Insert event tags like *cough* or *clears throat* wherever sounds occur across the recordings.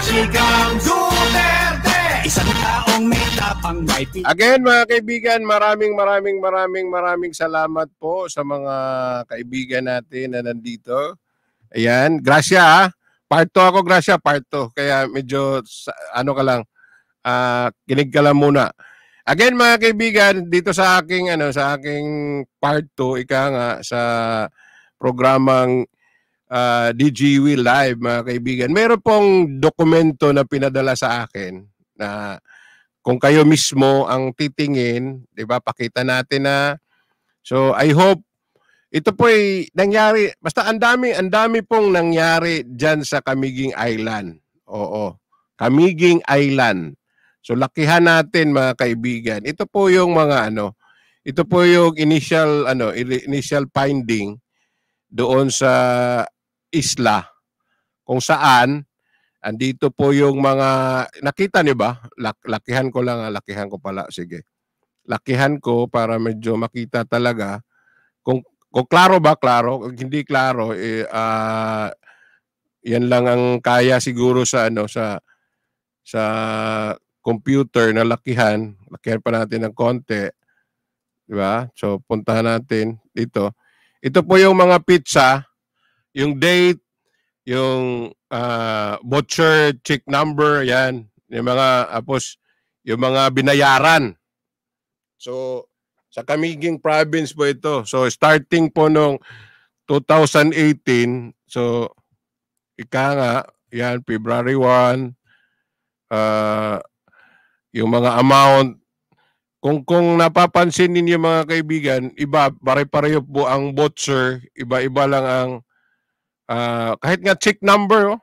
Michigan Duterte Isang taong may tapang may Again mga kaibigan, maraming maraming maraming maraming salamat po sa mga kaibigan natin na nandito. Ayan, gracia ha. Ah. Part 2 ako, gracia, part 2. Kaya medyo ano ka lang, uh, kinig ka lang muna. Again mga kaibigan, dito sa aking ano sa aking part 2 ika nga sa programang uh, ah, DGW Live, mga kaibigan. Meron pong dokumento na pinadala sa akin na kung kayo mismo ang titingin, 'di ba? Pakita natin na So I hope ito po ay nangyari basta ang dami ang dami pong nangyari diyan sa Kamiging Island. Oo. Kamiging Island. So lakihan natin mga kaibigan. Ito po yung mga ano, ito po yung initial ano, initial finding doon sa isla kung saan andito po yung mga nakita niyo ba? lakihan ko lang, ah, lakihan ko pala. Sige. Lakihan ko para medyo makita talaga kung kung klaro ba klaro, kung hindi klaro eh, uh, yan lang ang kaya siguro sa ano sa sa computer na lakihan, lakihan pa natin ng konti. 'Di ba? So puntahan natin dito. Ito po yung mga pizza yung date, yung uh, ah, voucher, check number, yan. Yung mga, apos, yung mga binayaran. So, sa Kamiging province po ito. So, starting po nung 2018, so, ika nga, yan, February 1, uh, ah, yung mga amount, kung kung napapansin ninyo mga kaibigan, iba pare-pareho po ang voucher, iba-iba lang ang Uh, kahit nga check number, oh.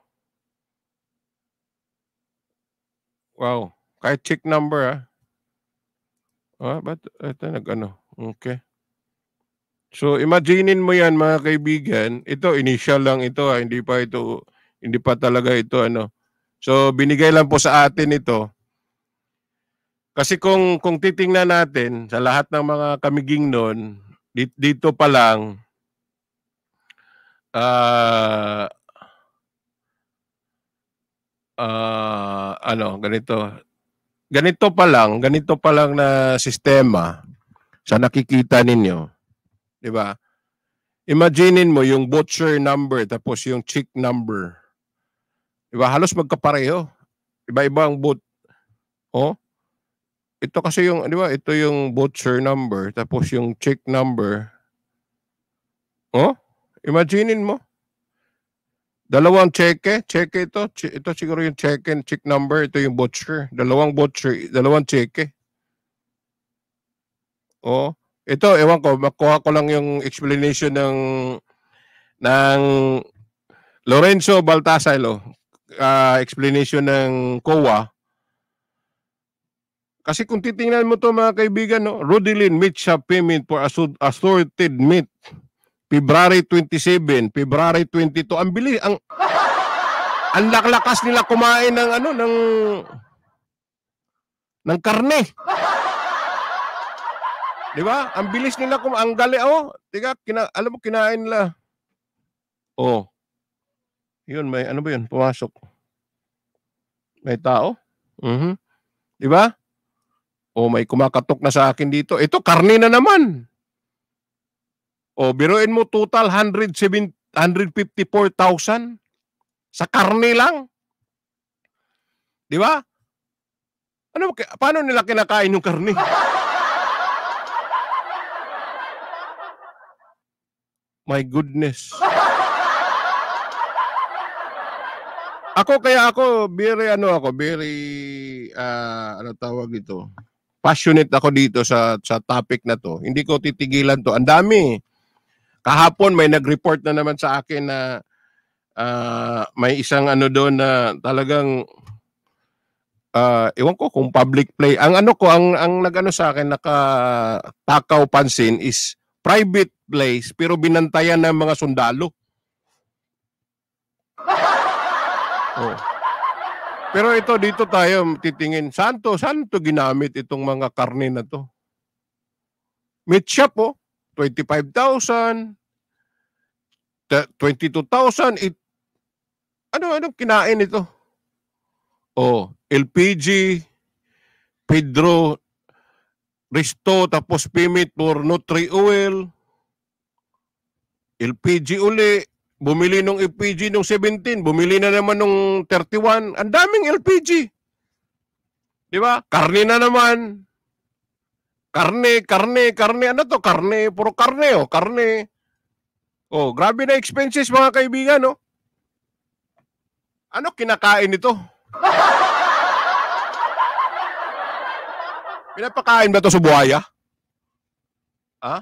Wow. Kahit check number, ah. Ah, ba't ito nag-ano? Okay. So, imaginein mo yan, mga kaibigan. Ito, initial lang ito, ah. Hindi pa ito, hindi pa talaga ito, ano. So, binigay lang po sa atin ito. Kasi kung, kung titingnan natin, sa lahat ng mga kamiging noon, dito pa lang, uh, uh, ano, ganito. Ganito pa lang, ganito pa lang na sistema sa nakikita ninyo. 'Di ba? Imaginein mo yung butcher number tapos yung chick number. 'Di ba? Halos magkapareho. Iba-iba ang boot. Oh? Ito kasi yung, 'di ba? Ito yung butcher number tapos yung chick number. Oh? Imaginin mo. Dalawang cheque, cheque ito, ito siguro yung cheque and check number, ito yung voucher. Dalawang voucher, dalawang cheque. Oh, ito ewan ko, makuha ko lang yung explanation ng ng Lorenzo Baltasilo, uh, ah, explanation ng COA. Kasi kung titingnan mo to mga kaibigan, no, Rodilin meat shop payment for assorted meat. February 27, February 22. Ang bilis, ang ang laklakas nila kumain ng ano ng ng karne. 'Di ba? Ang bilis nila kum ang gali oh. Tiga, kina, alam mo kinain nila. Oh. 'Yun may ano ba 'yun? Pumasok. May tao? Mhm. Mm 'Di ba? Oh, may kumakatok na sa akin dito. Ito karne na naman. O oh, biruin mo total 154,000 sa karne lang. 'Di ba? Ano paano nila kinakain yung karne? *laughs* My goodness. Ako kaya ako very ano ako, very uh, ano tawag ito. Passionate ako dito sa sa topic na to. Hindi ko titigilan to. Ang dami. Kahapon may nag-report na naman sa akin na uh, may isang ano doon na talagang uh, ewan ko kung public play. Ang ano ko, ang, ang nagano sa akin, nakatakaw pansin is private place pero binantayan ng mga sundalo. *laughs* oh. Pero ito, dito tayo titingin. Santo, santo ginamit itong mga karne na to? Meat shop, oh. 25,000, 22,000. It, ano, ano kinain ito? Oh, LPG, Pedro, Risto, tapos payment for Nutri Oil, LPG uli, bumili nung LPG nung 17, bumili na naman nung 31, ang daming LPG. Di ba? Karne na naman. Karne, karne, karne. Ano to? Karne. Puro karne, oh. Karne. Oh, grabe na expenses, mga kaibigan, no? Oh. Ano kinakain nito? *laughs* Pinapakain ba to sa buhaya? Ha? Ah?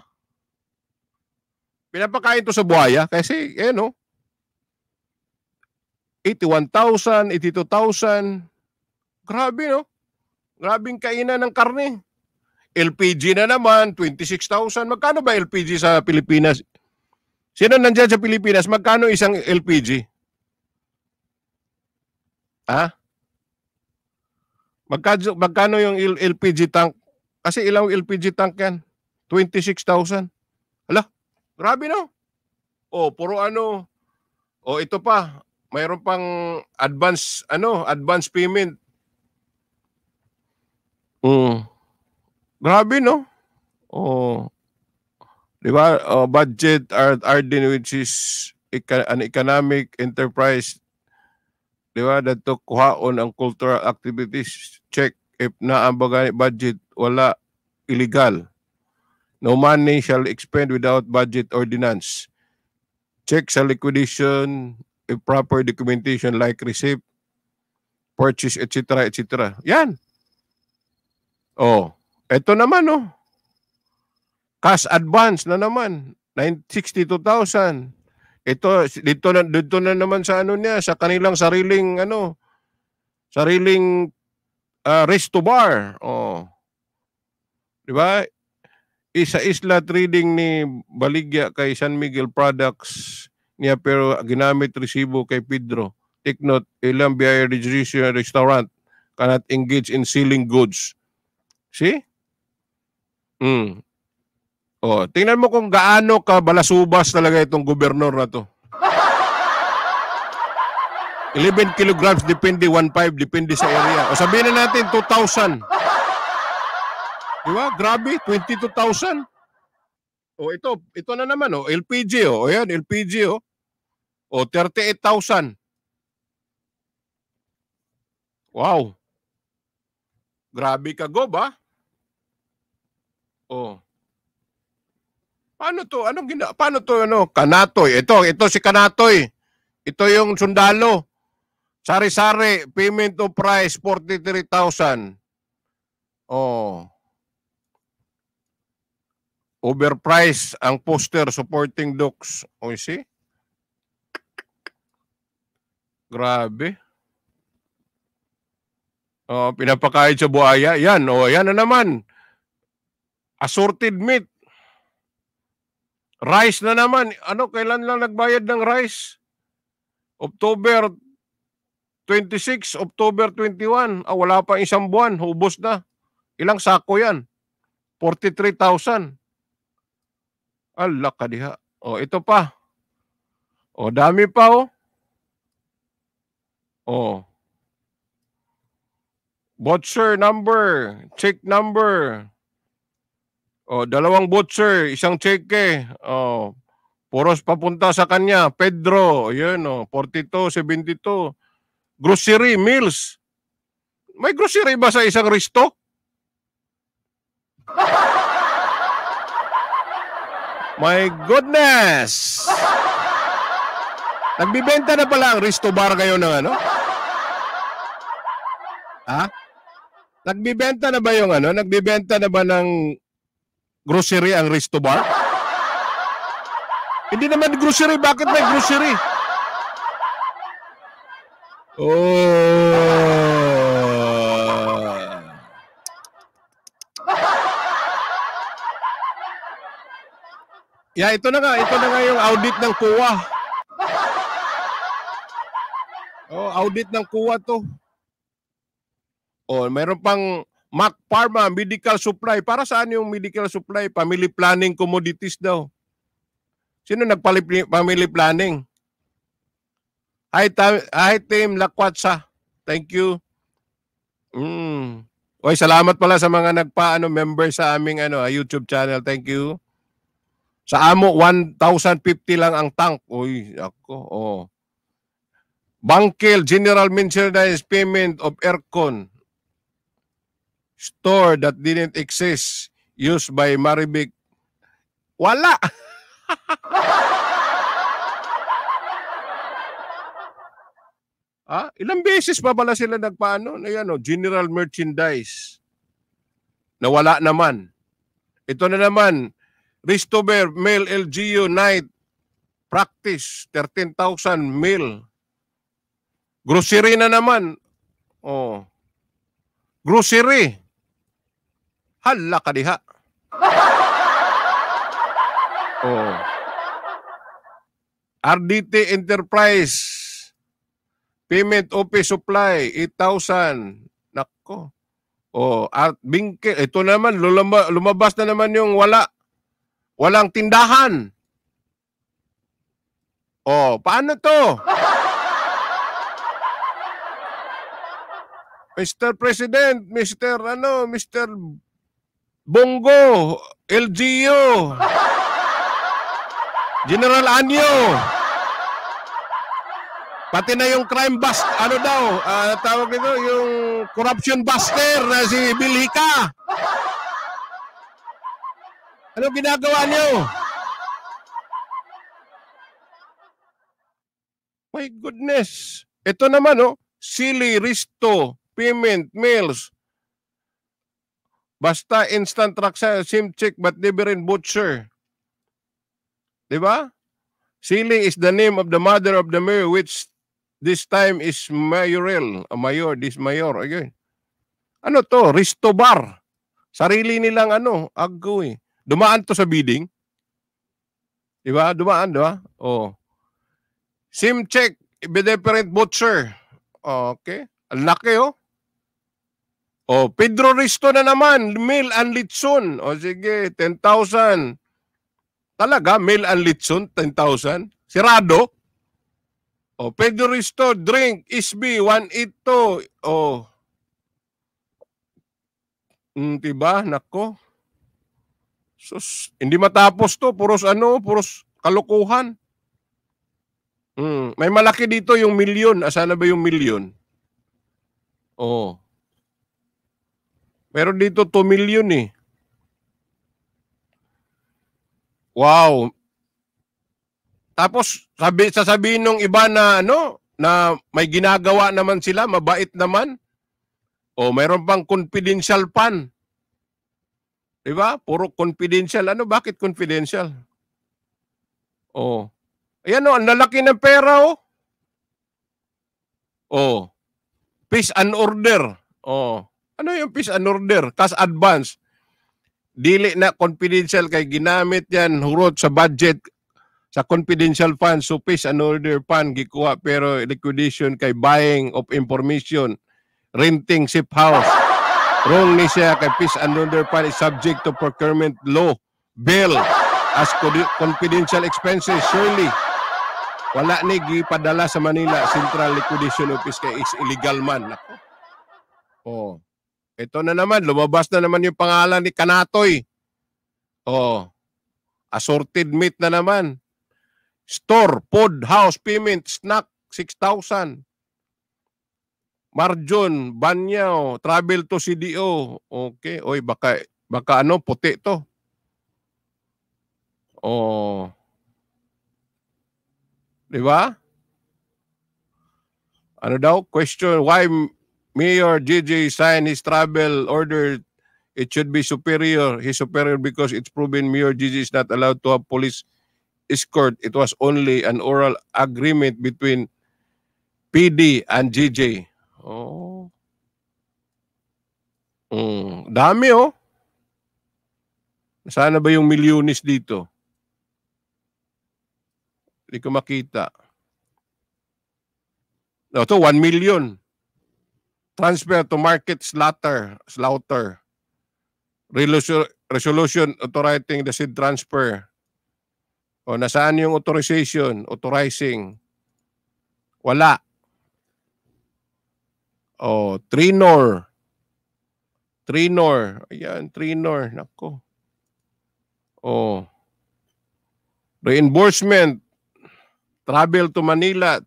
Pinapakain to sa buhaya kasi, eh, no? 81,000, 82,000. Grabe, no? Grabing kainan ng karne. LPG na naman, 26,000. Magkano ba LPG sa Pilipinas? Sino nandiyan sa Pilipinas? Magkano isang LPG? Ha? Magkano, magkano yung LPG tank? Kasi ilang LPG tank yan? 26,000. Hala, grabe no? O, puro ano. O, ito pa. Mayroon pang advance, ano, advance payment. Mm. Grabe, no? Oh. Di ba? Oh, budget Arden, which is an economic enterprise, di ba, that took kuhaon ang cultural activities, check, if na ang bagay budget, wala, illegal. No money shall expend without budget ordinance. Check sa liquidation, if proper documentation like receipt, purchase, etc., etc. Yan. Oh. Ito naman, no? Oh. Cash advance na naman. 62,000. Ito, dito na, dito na naman sa ano niya, sa kanilang sariling, ano, sariling uh, race to bar. Oh. Di ba? Isa-isla trading ni Baligya kay San Miguel Products niya pero ginamit resibo kay Pedro. Take note, ilang biyaya registration restaurant cannot engage in selling goods. See? Mm. Oh, tingnan mo kung gaano ka balasubas talaga itong gobernador na to. 11 *laughs* kilograms, depende 1.5, depende sa area. O sabihin na natin, 2,000. Di ba? Grabe, 22,000. O ito, ito na naman, o, LPG, o, o yan, LPG, o. O, 38,000. Wow. Grabe ka, Gob, ah. Oh. Paano to? Anong gina Paano to ano? Kanatoy. Ito, ito si Kanatoy. Ito yung sundalo. Sari-sari, payment of price 43,000. Oh. Overpriced ang poster supporting docs. O, oh, see? Grabe. Oh, pinapakain sa buhaya. Yan, oh, yan na naman. Assorted meat. Rice na naman. Ano, kailan lang nagbayad ng rice? October 26, October 21. Ah, wala pa isang buwan. Hubos na. Ilang sako yan? 43,000. Allah kadiha. O, oh, ito pa. O, oh, dami pa o. Oh. O. Voucher number, check number, Oh, dalawang bot sir, isang cheque. Oh, poros papunta sa kanya. Pedro, Ayun oh, 42, 72. Grocery, meals. May grocery ba sa isang resto? *laughs* My goodness! Nagbibenta na pala ang resto bar kayo ng ano? Ha? Nagbibenta na ba yung ano? Nagbibenta na ba ng grocery ang resto bar? Hindi naman grocery. Bakit may grocery? Oh. Yeah, ito na nga. Ito na nga yung audit ng kuwa. Oh, audit ng kuwa to. Oh, meron pang Mac Pharma, medical supply. Para saan yung medical supply? Family planning commodities daw. Sino nagpamily planning? Hi, hi team Lakwatsa. Thank you. Mm. Oy, salamat pala sa mga nagpaano member sa aming ano, ah, YouTube channel. Thank you. Sa amo 1050 lang ang tank. Oy, ako. Oh. Bangkil General Merchandise Payment of Aircon store that didn't exist used by Maribik. Wala! *laughs* ah, ilang beses pa pala sila nagpaano? Na ano yan, oh, general merchandise. Nawala naman. Ito na naman, Ristover Male LGU Night Practice, 13,000 mil. Grocery na naman. Oh. Grocery. Hala ka diha. *laughs* Oo. RDT Enterprise Payment Office Supply 8,000. Nako. Oh, Art Bingke, ito naman lumabas, lumabas na naman yung wala walang tindahan. Oh, paano to? *laughs* Mr. President, Mr. ano, Mr. Bongo, El General Anyo, pati na yung crime bust, ano daw, uh, tawag nito, yung corruption buster na si Bilhika. Ano ginagawa niyo? My goodness. Ito naman, oh, Silly Risto Payment Mails Basta instant truck sa sim check but never in butcher. Di ba? Sili is the name of the mother of the mayor which this time is mayoral. A ah, mayor, this mayor. Again. Ano to? Ristobar. Sarili nilang ano, aggo eh. Dumaan to sa bidding. Diba? Dumaan, di ba? Oh. Sim check, different butcher. Okay. Ang laki oh. O, oh, Pedro Risto na naman, Mil and Litson. O oh, sige, 10,000. Talaga, Mil and Litson, 10,000? Sirado? O, oh, Pedro Risto, drink, isbi, 182. O, mm, diba, nako. Sus, hindi matapos to. Puros ano, puros kalukuhan. Mm, may malaki dito yung milyon. Asana ba yung milyon? Oo. Oh. Pero dito 2 million eh. Wow. Tapos sabi sasabihin nung iba na ano na may ginagawa naman sila, mabait naman. O mayroon pang confidential pan. 'Di ba? Puro confidential. Ano bakit confidential? Oh. Ayano, ang lalaki ng pera oh. Oh. Peace and order. Oh. Ano yung peace and order? Cash advance. Dili na confidential kay ginamit yan hurot sa budget sa confidential fund so peace and order fund gikuha pero liquidation kay buying of information renting safe house Wrong ni siya kay peace and order fund is subject to procurement law bill as confidential expenses surely wala ni gipadala sa Manila Central Liquidation Office kay is illegal man. Oh. Ito na naman, lumabas na naman yung pangalan ni Kanatoy. Oh, assorted meat na naman. Store, food, house, payment, snack, 6,000. Marjon, Banyaw, travel to CDO. Okay, oy baka baka ano puti to. Oh. 'Di ba? Ano daw? Question why Mayor JJ signed his travel order. It should be superior. He's superior because it's proven Mayor JJ is not allowed to have police escort. It was only an oral agreement between PD and JJ. Oh. Mm, dami oh. Sana ba yung milyonis dito? Hindi ko makita. No, to 1 million transfer to market slaughter, slaughter. Resolution, authorizing the seed transfer. O nasaan yung authorization, authorizing? Wala. O Trinor. Trinor. Ayan, Trinor. Nako. O. reimbursement Travel to Manila.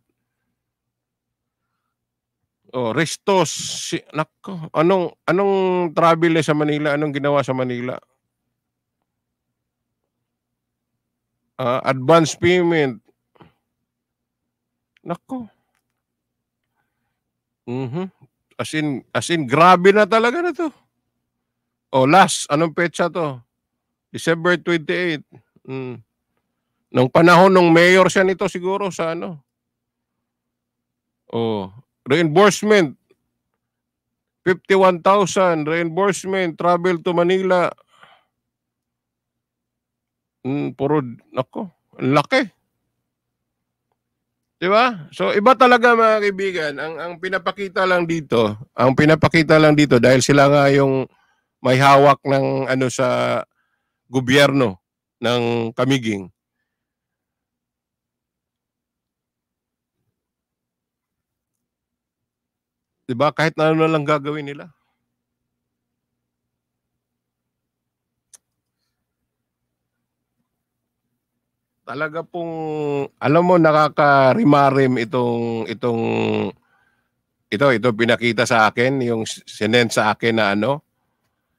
Oh, Restos. Si, nako, anong anong travel sa Manila? Anong ginawa sa Manila? Uh, advance payment. Nako. Mhm. Mm as in as in grabe na talaga na 'to. Oh, last anong petsa 'to? December 28. Mm. Nung panahon nung mayor siya nito siguro sa ano. Oh, reimbursement 51,000 reimbursement travel to Manila. Mm, puro nako, laki. 'Di ba? So iba talaga mga kaibigan, ang ang pinapakita lang dito, ang pinapakita lang dito dahil sila nga yung may hawak ng ano sa gobyerno ng Kamiging. Diba? Kahit na ano lang gagawin nila. Talaga pong alam mo nakaka-rimarim itong itong ito ito pinakita sa akin yung sinend sa akin na ano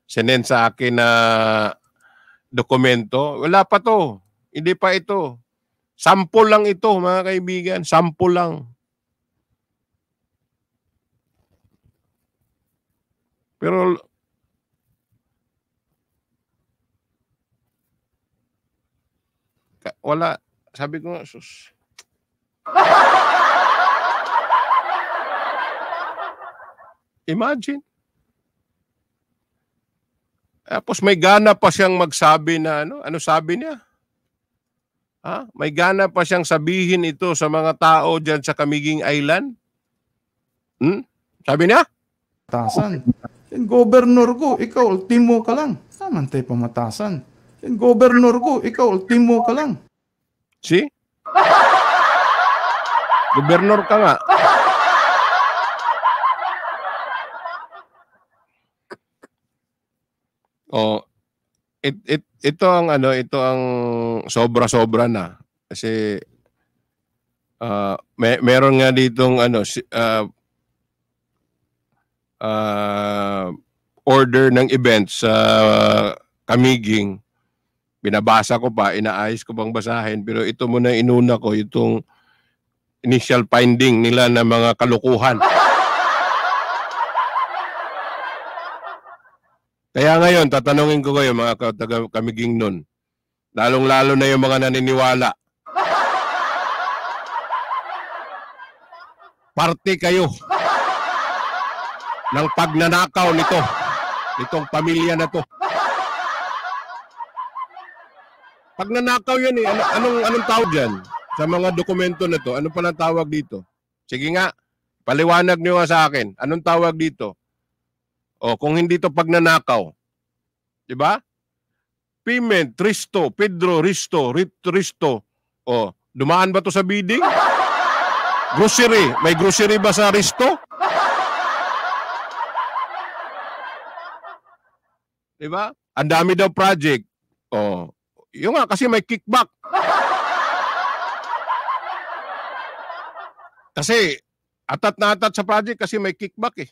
sinend sa akin na dokumento wala pa to hindi pa ito sample lang ito mga kaibigan sample lang Pero wala. Sabi ko, sus. Imagine. Tapos may gana pa siyang magsabi na ano, ano sabi niya? Ha? May gana pa siyang sabihin ito sa mga tao diyan sa Kamiging Island? Hmm? Sabi niya? Tasan. Yung governor ko, ikaw, ultimo ka lang. Naman tayo pamatasan. Yung governor ko, ikaw, ultimo ka lang. See? Gobernur ka nga. oh, it, it, ito ang ano, ito ang sobra-sobra na. Kasi uh, ah, may, meron nga ditong ano, uh, uh, order ng event sa uh, Kamiging. Binabasa ko pa, inaayos ko pang basahin. Pero ito muna inuna ko, itong initial finding nila ng mga kalukuhan. Kaya ngayon, tatanungin ko kayo mga kamiging nun. Lalong-lalo na yung mga naniniwala. Parte kayo ng pagnanakaw nito, nitong pamilya na to. Pagnanakaw yan eh. Ano, anong, anong tawag dyan? Sa mga dokumento na to, ano pala tawag dito? Sige nga, paliwanag niyo nga sa akin. Anong tawag dito? O, oh, kung hindi to pagnanakaw. Di ba? Piment, Risto, Pedro, Risto, Rit, Risto. O, oh, dumaan ba to sa bidding? Grocery. May grocery ba sa Risto? 'Di ba? Ang dami daw project. Oh, yung nga kasi may kickback. Kasi atat na atat sa project kasi may kickback eh.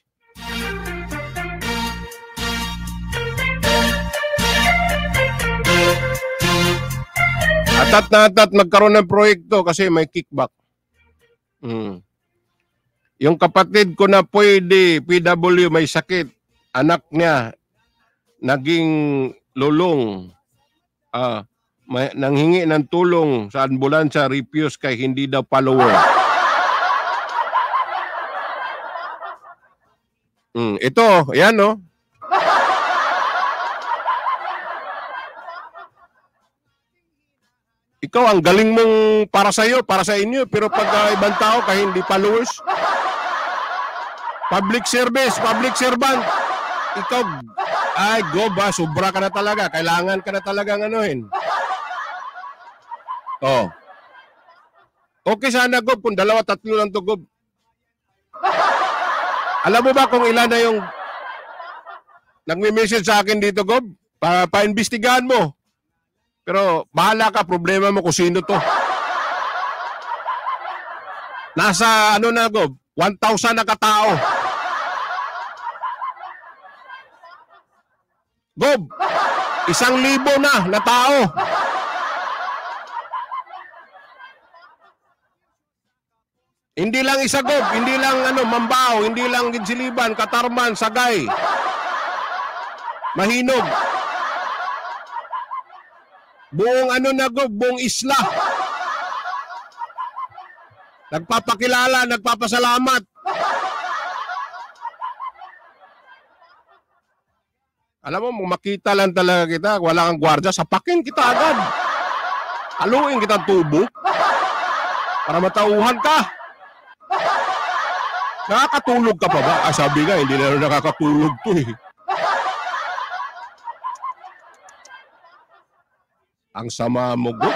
Atat na atat nagkaroon ng proyekto kasi may kickback. Mm. Yung kapatid ko na pwede, PW may sakit. Anak niya, naging lulong uh, may, nanghingi ng tulong sa ambulansya refuse kay hindi daw follower. mm, ito, ayan no. Ikaw ang galing mong para sa iyo, para sa inyo, pero pag uh, ibang tao kay hindi followers. Public service, public servant. Ikaw ay, goba, sobra ka na talaga. Kailangan ka na talaga ng anuhin. Oh. Okay sana, Gob, kung dalawa, tatlo lang to, Gob. Alam mo ba kung ilan na yung nagme-message sa akin dito, Gob? pa paimbestigahan mo. Pero bahala ka, problema mo kung sino to. Nasa ano na, Gob? 1,000 na katao. Gob, isang libo na na tao. Hindi lang isa gob, hindi lang ano, mambao, hindi lang ginsiliban, katarman, sagay. Mahinog. Buong ano na gob, buong isla. Nagpapakilala, nagpapasalamat. Alam mo, makita lang talaga kita, wala kang gwardya, sapakin kita agad. Aluin kita tubo para matauhan ka. Nakakatulog ka pa ba? Ah, sabi nga, hindi na nakakatulog to eh. Ang sama mo, go.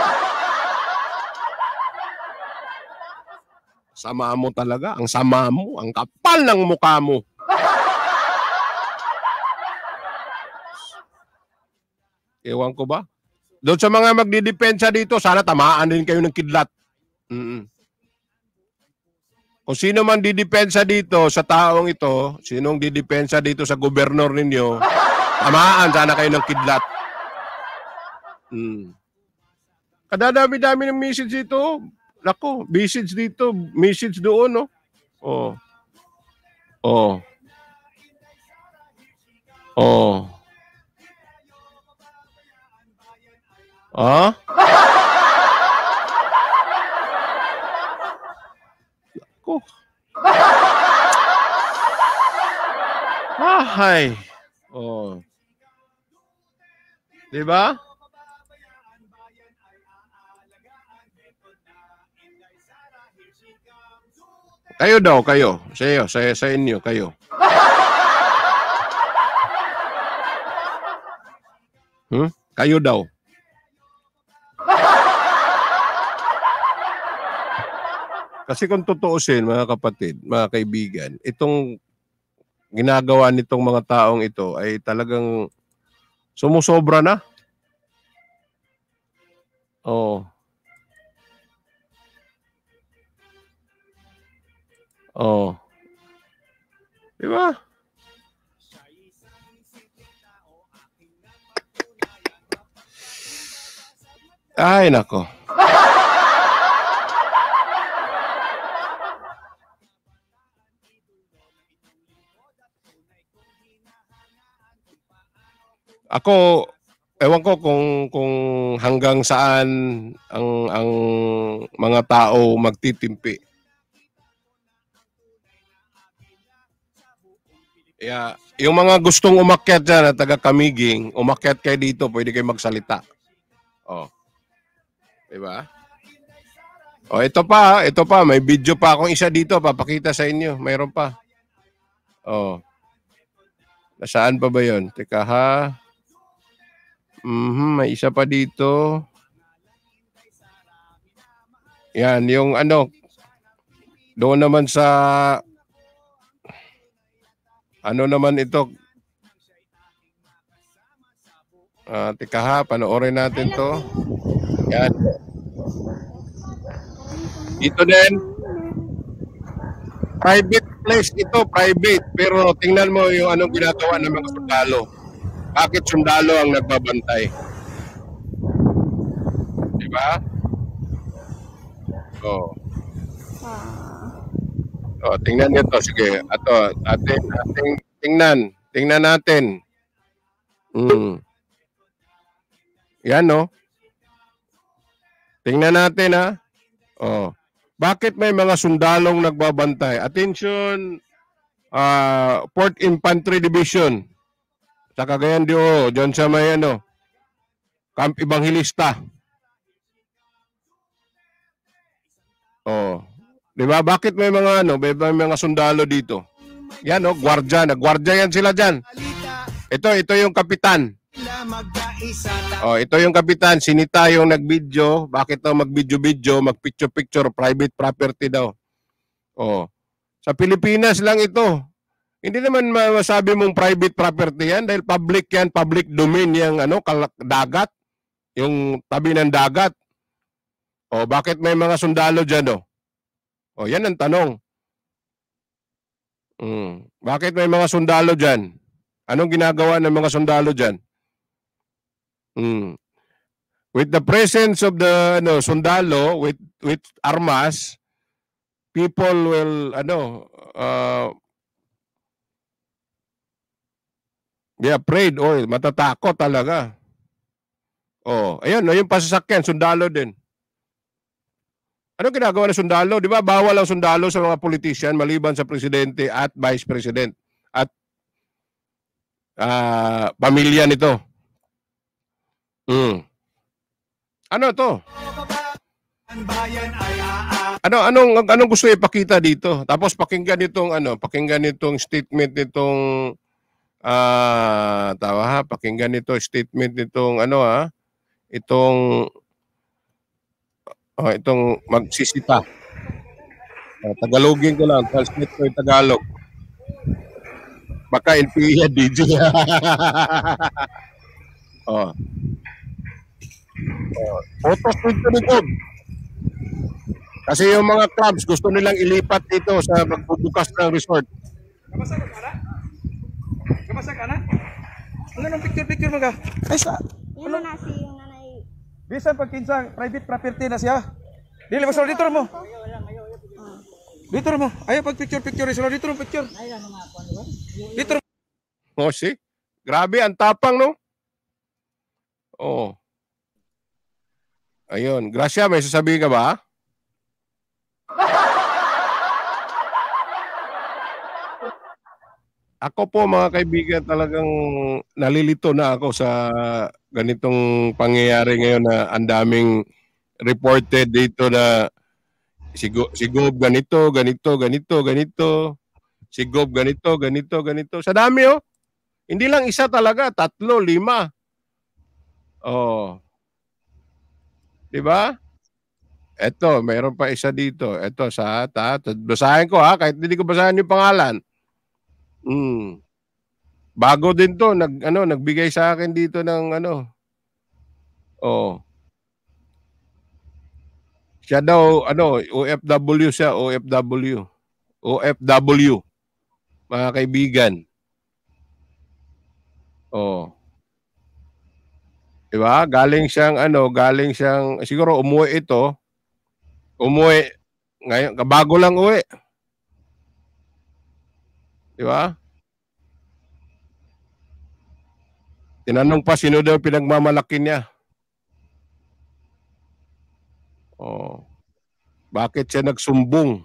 Sama mo talaga. Ang sama mo. Ang kapal ng mukha mo. Ewan ko ba? Doon sa mga magdidepensa dito, sana tamaan din kayo ng kidlat. Mm-mm. Kung sino man didepensa dito sa taong ito, sinong didepensa dito sa gobernador ninyo, tamaan sana kayo ng kidlat. Mm. Kadadami-dami ng message dito. Lako, message dito, message doon, no? Oh. Oh. Oh. Huh? Ako. Ahay. Oh. 'Di ba? Kayo daw, kayo. Sa'yo, sa, sa inyo, kayo. hmm? Kayo daw. Kasi kung totoosin, mga kapatid, mga kaibigan, itong ginagawa nitong mga taong ito ay talagang sumusobra na. Oo. Oo. Di ba? Ay, nako. *laughs* Ako, ewan ko kung kung hanggang saan ang ang mga tao magtitimpi. Yeah, yung mga gustong umakyat dyan na taga Kamiging, umakyat kayo dito, pwede kayo magsalita. Oh. 'Di ba? Oh, ito pa, ito pa, may video pa akong isa dito, papakita sa inyo. Mayroon pa. Oh. Nasaan pa ba 'yon? Teka ha. Mm-hmm, may isa pa dito. Yan, yung ano, doon naman sa, ano naman ito, uh, teka ha, panoorin natin to. Yan. Ito din, private place ito, private. Pero tingnan mo yung anong ginagawa ng mga sundalo. Bakit sundalo ang nagbabantay? Di ba? Oo. Oh. oh, tingnan niyo to. Sige, ato, atin, atin, tingnan. Tingnan natin. Mm. Yan, no? Tingnan natin, ha? Oh. Bakit may mga sundalong nagbabantay? Attention, uh, ah, Port th Infantry Division. Sa Cagayan de Oro, diyan sa may ano, Camp Evangelista. Oh. 'Di ba? Bakit may mga ano, may, may mga sundalo dito? Yan oh, gwardiya, nagwardiya yan sila diyan. Ito, ito yung kapitan. Oh, ito yung kapitan, sinita yung nag-video. Bakit daw mag video video mag picture picture private property daw. Oh. Sa Pilipinas lang ito. Hindi naman masabi mong private property yan dahil public yan, public domain yung ano, dagat, yung tabi ng dagat. O bakit may mga sundalo dyan o? O yan ang tanong. Mm. Bakit may mga sundalo dyan? Anong ginagawa ng mga sundalo dyan? Mm. With the presence of the ano, sundalo, with, with armas, people will ano, uh, They are prayed or matatakot talaga. Oh, ayun, no, yung pasasakyan, sundalo din. Ano ginagawa ng sundalo? Di ba bawal ang sundalo sa mga politician maliban sa presidente at vice president at uh, pamilya nito. Mm. Ano to? Ano anong anong gusto ipakita dito? Tapos pakinggan nitong ano, pakinggan nitong statement nitong ah, tawa ha, pakinggan nito, statement nitong ano ha, itong, oh, itong magsisita. Uh, Tagalogin ko lang, translate ko yung Tagalog. Baka e NPA DJ. *laughs* oh. Oh, photos dito ni God. Kasi yung mga clubs gusto nilang ilipat dito sa pagbubukas ng resort. Kamusta ka Kabasa ka na? Ano nang picture-picture mo ka? Ay sa... Yan ano? na si yung nanay. Bisan pag kinsa, private property na siya. Dili mo sa dito mo? Dito mo. Ay pag picture-picture. Sa dito mo picture. Dito mo. Oh, see? Grabe, ang tapang, no? Oh. Ayun. Gracia, may sasabihin ka ba? Ako po mga kaibigan talagang nalilito na ako sa ganitong pangyayari ngayon na ang daming reported dito na si, Go, si Gob ganito, ganito, ganito, ganito. Si Gob ganito, ganito, ganito. Sa dami oh. Hindi lang isa talaga, tatlo, lima. Oh. 'Di ba? Eto, mayroon pa isa dito. Eto sa ta, basahin ko ha, kahit hindi ko basahin yung pangalan. Mm. Bago din 'to, nag ano, nagbigay sa akin dito ng ano. Oh. Siya daw ano, OFW siya, OFW. OFW. Mga kaibigan. Oh. 'Di diba? Galing siyang ano, galing siyang siguro umuwi ito. Umuwi ngayon, bago lang uwi. Di ba? Tinanong pa sino daw pinagmamalaki niya. Oh. Bakit siya nagsumbong?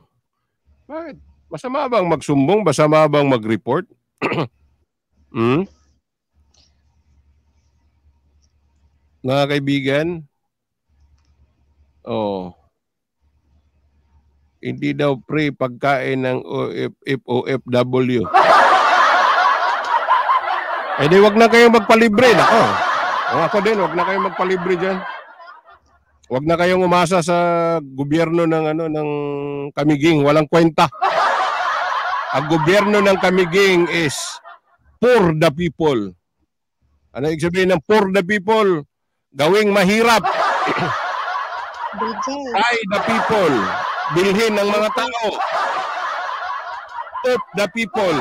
Bakit? Masama bang magsumbong? Masama bang mag-report? *clears throat* hmm? Mga kaibigan, oh, hindi daw free pagkain ng OFW. *laughs* eh di wag na kayong magpalibre. na Nako. Oh. ako din, wag na kayong magpalibre diyan. Wag na kayong umasa sa gobyerno ng ano ng Kamiging, walang kwenta. Ang gobyerno ng Kamiging is for the people. Ano ibig sabihin ng for the people? Gawing mahirap. *laughs* By the people bilhin ng mga tao of the people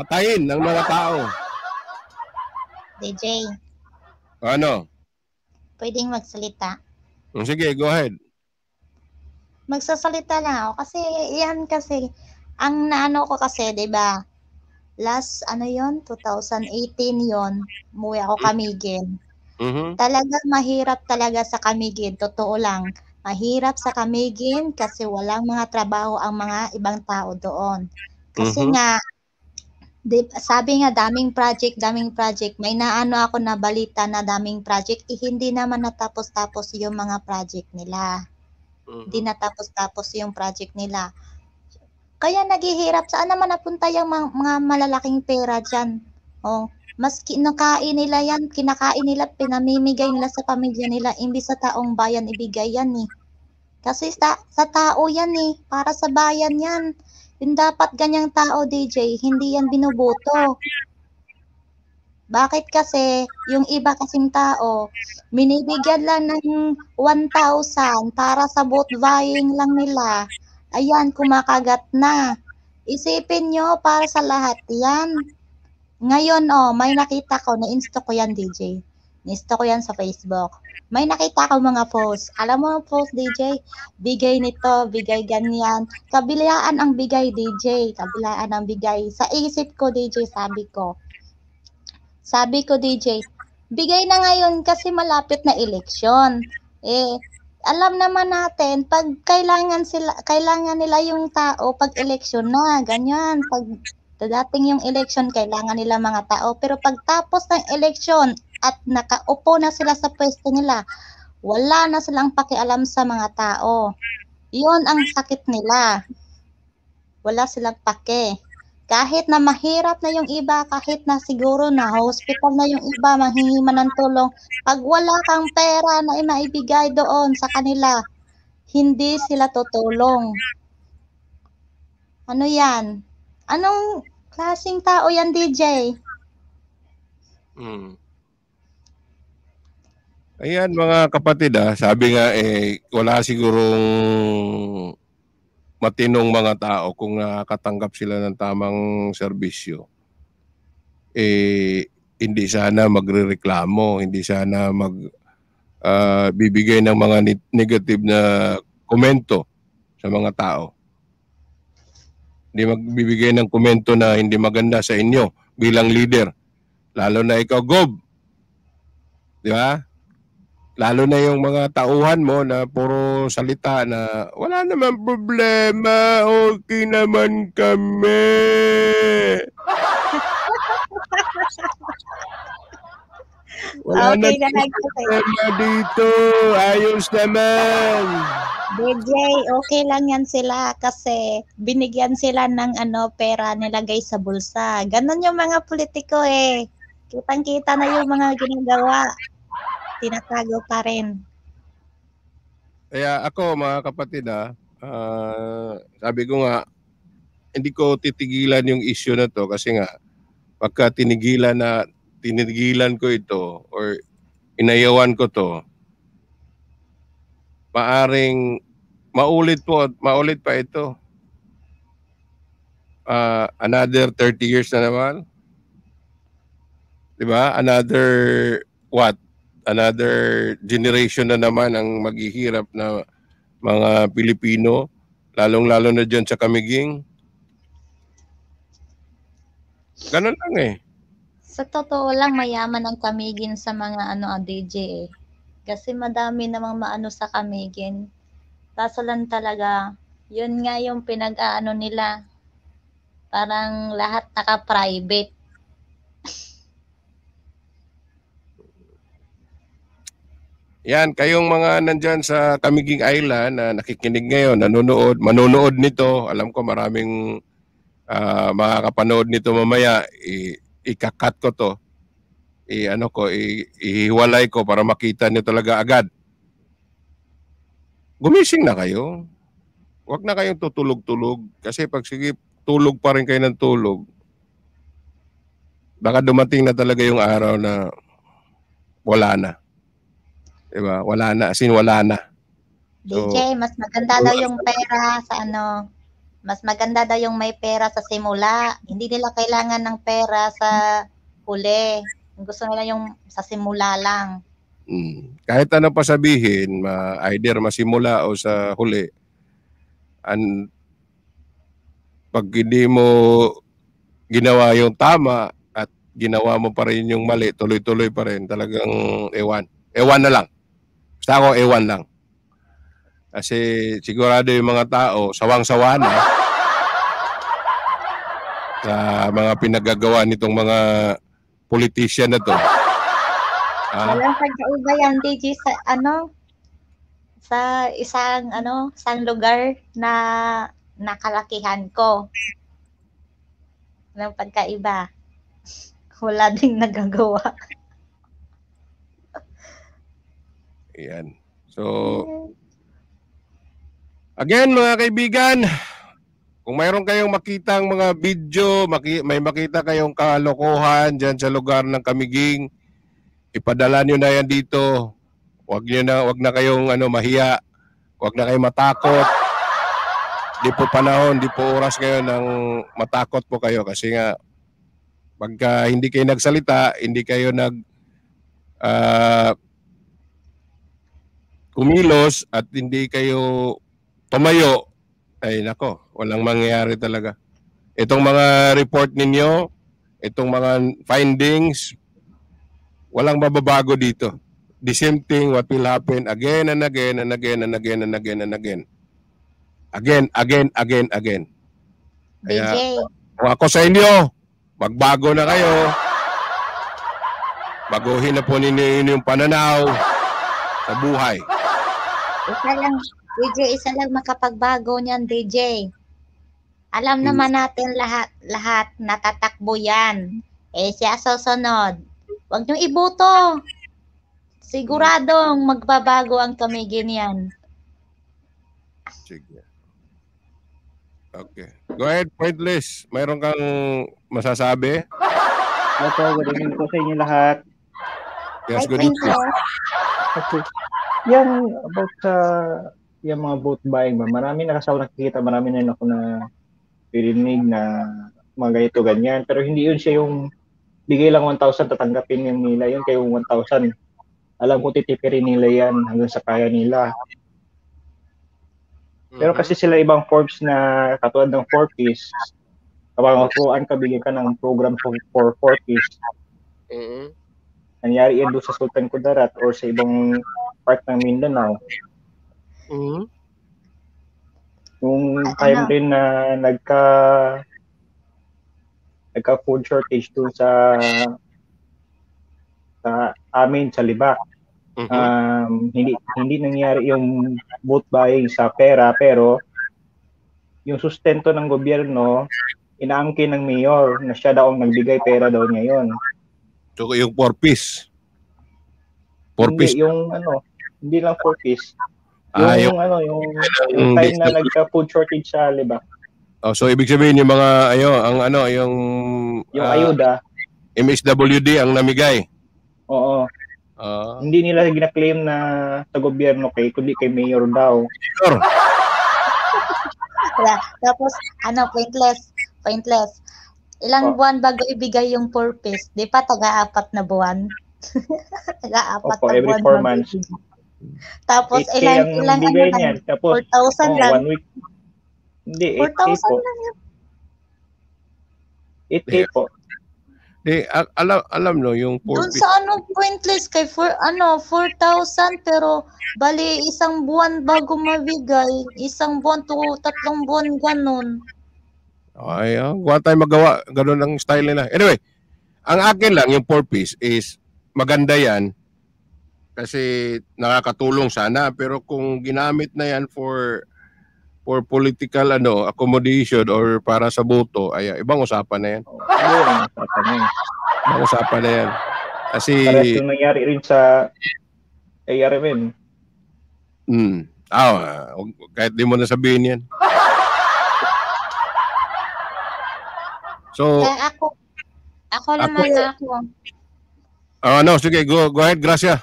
patayin ng mga tao DJ ano pwedeng magsalita hmm, sige go ahead magsasalita lang ako kasi yan kasi ang naano ko kasi 'di ba last ano yon 2018 yon muwi ako Kamigin mm-hmm. talaga mahirap talaga sa Kamigin totoo lang Mahirap sa Kamigin kasi walang mga trabaho ang mga ibang tao doon. Kasi mm-hmm. nga, di, sabi nga daming project, daming project. May naano ako na balita na daming project, eh, hindi naman natapos-tapos yung mga project nila. Mm-hmm. Hindi natapos-tapos yung project nila. Kaya naghihirap. Saan naman napunta yung mga, mga malalaking pera dyan? Oh, mas kinakain nila yan, kinakain nila, pinamimigay nila sa pamilya nila, imbis sa taong bayan ibigay yan eh. Kasi sa, sa tao yan eh. Para sa bayan yan. Yung dapat ganyang tao, DJ, hindi yan binuboto. Bakit kasi yung iba kasing tao, minibigyan lang ng 1,000 para sa vote buying lang nila. Ayan, kumakagat na. Isipin nyo para sa lahat yan. Ngayon, oh, may nakita ko, na-insta ko yan, DJ. Nisto ko yan sa Facebook. May nakita ko mga post. Alam mo ang post, DJ? Bigay nito, bigay ganyan. Kabilaan ang bigay, DJ. Kabilaan ang bigay. Sa isip ko, DJ, sabi ko. Sabi ko, DJ, bigay na ngayon kasi malapit na eleksyon. Eh, alam naman natin, pag kailangan sila, kailangan nila yung tao pag eleksyon na, ah, ganyan. Pag dadating yung election, kailangan nila mga tao. Pero pagtapos ng election, at nakaupo na sila sa pwesto nila. Wala na silang pakialam sa mga tao. Yun ang sakit nila. Wala silang pake. Kahit na mahirap na yung iba, kahit na siguro na hospital na yung iba, manghingi man ng tulong, pag wala kang pera na maibigay doon sa kanila, hindi sila tutulong. Ano yan? Anong klaseng tao yan, DJ? Mm. Ayan mga kapatid ah, sabi nga eh wala sigurong matinong mga tao kung nakakatanggap sila ng tamang serbisyo. Eh hindi sana magrereklamo, hindi sana mag uh, bibigay ng mga negative na komento sa mga tao. Hindi magbibigay ng komento na hindi maganda sa inyo bilang leader. Lalo na ikaw, Gob. Di ba? Lalo na yung mga tauhan mo na puro salita na wala naman problema, okay naman kami. *laughs* Wala okay, na problema dito. Ayos naman. DJ, okay lang yan sila kasi binigyan sila ng ano pera nilagay sa bulsa. Ganon yung mga politiko eh. Kitang-kita na yung mga ginagawa tinatago pa rin. Kaya ako mga kapatid ah, ah, sabi ko nga, hindi ko titigilan yung issue na to kasi nga, pagka tinigilan na, tinigilan ko ito or inayawan ko to, maaring maulit po, maulit pa ito. Uh, another 30 years na naman. 'Di ba? Another what? another generation na naman ang maghihirap na mga Pilipino, lalong-lalo na dyan sa Kamiging. Ganun lang eh. Sa totoo lang, mayaman ang Kamigin sa mga ano, ah, DJ eh. Kasi madami namang maano sa Kamigin. Kaso lang talaga, yun nga yung pinag-aano nila. Parang lahat naka-private. Yan, kayong mga nandyan sa Kamiging Island na nakikinig ngayon, nanonood, manonood nito. Alam ko maraming uh, makakapanood nito mamaya. I- ikakat ko to. I- ano ko, i- ihiwalay ko para makita niyo talaga agad. Gumising na kayo. Huwag na kayong tutulog-tulog. Kasi pag sige, tulog pa rin kayo ng tulog. Baka dumating na talaga yung araw na wala na. 'Di diba? Wala na, sin wala na. So, DJ, mas maganda daw yung pera sa ano, mas maganda daw yung may pera sa simula. Hindi nila kailangan ng pera sa huli. Gusto nila yung sa simula lang. Mm. Kahit ano pa sabihin, ma, either masimula o sa huli, and pag hindi mo ginawa yung tama at ginawa mo pa rin yung mali, tuloy-tuloy pa rin, talagang ewan. Ewan na lang. Sa ako, ewan lang. Kasi sigurado yung mga tao, sawang-sawa na sa mga pinagagawa nitong mga politician na to. Ah. Walang pagkauba yan, DJ, sa ano, sa isang ano, isang lugar na nakalakihan ko. Walang pagkaiba. Wala ding nagagawa. Ayan. So, again mga kaibigan, kung mayroon kayong makita ang mga video, may makita kayong kalokohan dyan sa lugar ng Kamiging, ipadala nyo na yan dito. Huwag nyo na, wag na kayong ano, mahiya. Huwag na kayong matakot. Di po panahon, di po oras ngayon ng matakot po kayo kasi nga pagka hindi kayo nagsalita, hindi kayo nag uh, kumilos at hindi kayo tumayo, ay nako, walang mangyayari talaga. Itong mga report ninyo, itong mga findings, walang mababago dito. The same thing what will happen again and again and again and again and again and again. Again, again, again, again. Kaya, kung ako sa inyo, magbago na kayo. Baguhin na po ninyo yung pananaw sa buhay. Isa lang, DJ, isa lang makapagbago niyan, DJ. Alam hmm. naman natin lahat, lahat natatakbo yan. Eh, siya susunod. Huwag niyong ibuto. Siguradong magbabago ang kamigin yan. Sige. Okay. Go ahead, pointless. Mayroon kang masasabi? Opo, good evening po sa inyo lahat. Yes, good evening. Okay yung about sa uh, yung mga boat buying ba, marami na kasama nakikita, marami na ako na pirinig na mga ganito ganyan, pero hindi yun siya yung bigay lang 1,000 tatanggapin yung nila yun kayo 1,000. Alam ko titipirin nila yan hanggang sa kaya nila. Pero mm-hmm. kasi sila ibang Forbes na katulad ng Forbes, kapag makuhaan ka, bigyan ka ng program for, for Forbes. Mm-hmm. Nangyari yan doon sa Sultan Kudarat or sa ibang part ng Mindanao. Mm-hmm. Yung ah, ano? time ano? din na nagka nagka food shortage dun sa sa amin sa Libak. Mm-hmm. Um, hindi hindi nangyari yung boat buying sa pera pero yung sustento ng gobyerno inaangkin ng mayor na siya daw ang nagbigay pera daw ngayon. So yung four piece. Four piece. Yung ano, hindi lang 4 piece. Yung, ah, yung, yung ano, yung, yung time na nagka-food shortage sa Liba. Oh, so ibig sabihin yung mga ayo, ang ano, yung yung uh, ayuda MSWD ang namigay. Oo. Uh, hindi nila gina-claim na sa gobyerno kay kundi kay mayor daw. Mayor. Tapos ano pointless, pointless. Ilang oh. buwan bago ibigay yung purpose? Di pa taga-apat na buwan? *laughs* taga-apat Opo, na every buwan. Every 4 months. Ibigay. Tapos, ilan, ilan, ano lang, Tapos, 4,000 oh, lang. One week. Hindi, 4,000 lang yun. 8K po. Di, alam, alam no, yung 4 Doon sa ano, pointless kay for, ano, 4,000 pero bali isang buwan bago mabigay, isang buwan to tatlong buwan ganun. Ay, ah, uh, wala tayong magawa. Ganun ang style nila. Anyway, ang akin lang, yung 4 piece is maganda yan kasi nakakatulong sana pero kung ginamit na yan for for political ano accommodation or para sa boto ay ah, ibang usapan na ano yan. Ibang usapan na yan. usapan na yan. Kasi Parang nangyari rin sa ARMN. Mm. Ah, oh, kahit di mo na sabihin yan. So, eh, ako, ako naman ako. Ah, uh, no, sige, go, go ahead, Gracia.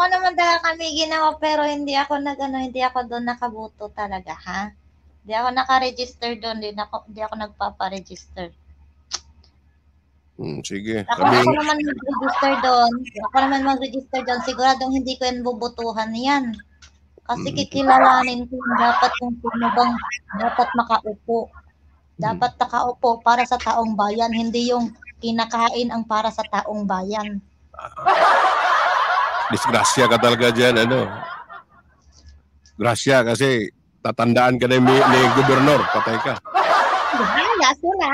Ako naman dahil kami ginawa pero hindi ako nagano, hindi ako doon nakaboto talaga, ha? Hindi ako naka-register doon, din ako, hindi ako nagpapa-register. Hmm, sige. Ako, kami... ako naman mag-register doon. Ako naman mag-register doon. Siguradong hindi ko yan bubutuhan yan. Kasi hmm. kikilalanin ko dapat yung sino bang dapat makaupo. Dapat hmm. nakaupo para sa taong bayan, hindi yung kinakain ang para sa taong bayan. Ah disgrasya ka talaga dyan, ano. Gracia kasi tatandaan ka na ni, ni gobernador, patay ka. Wala, *laughs* sura.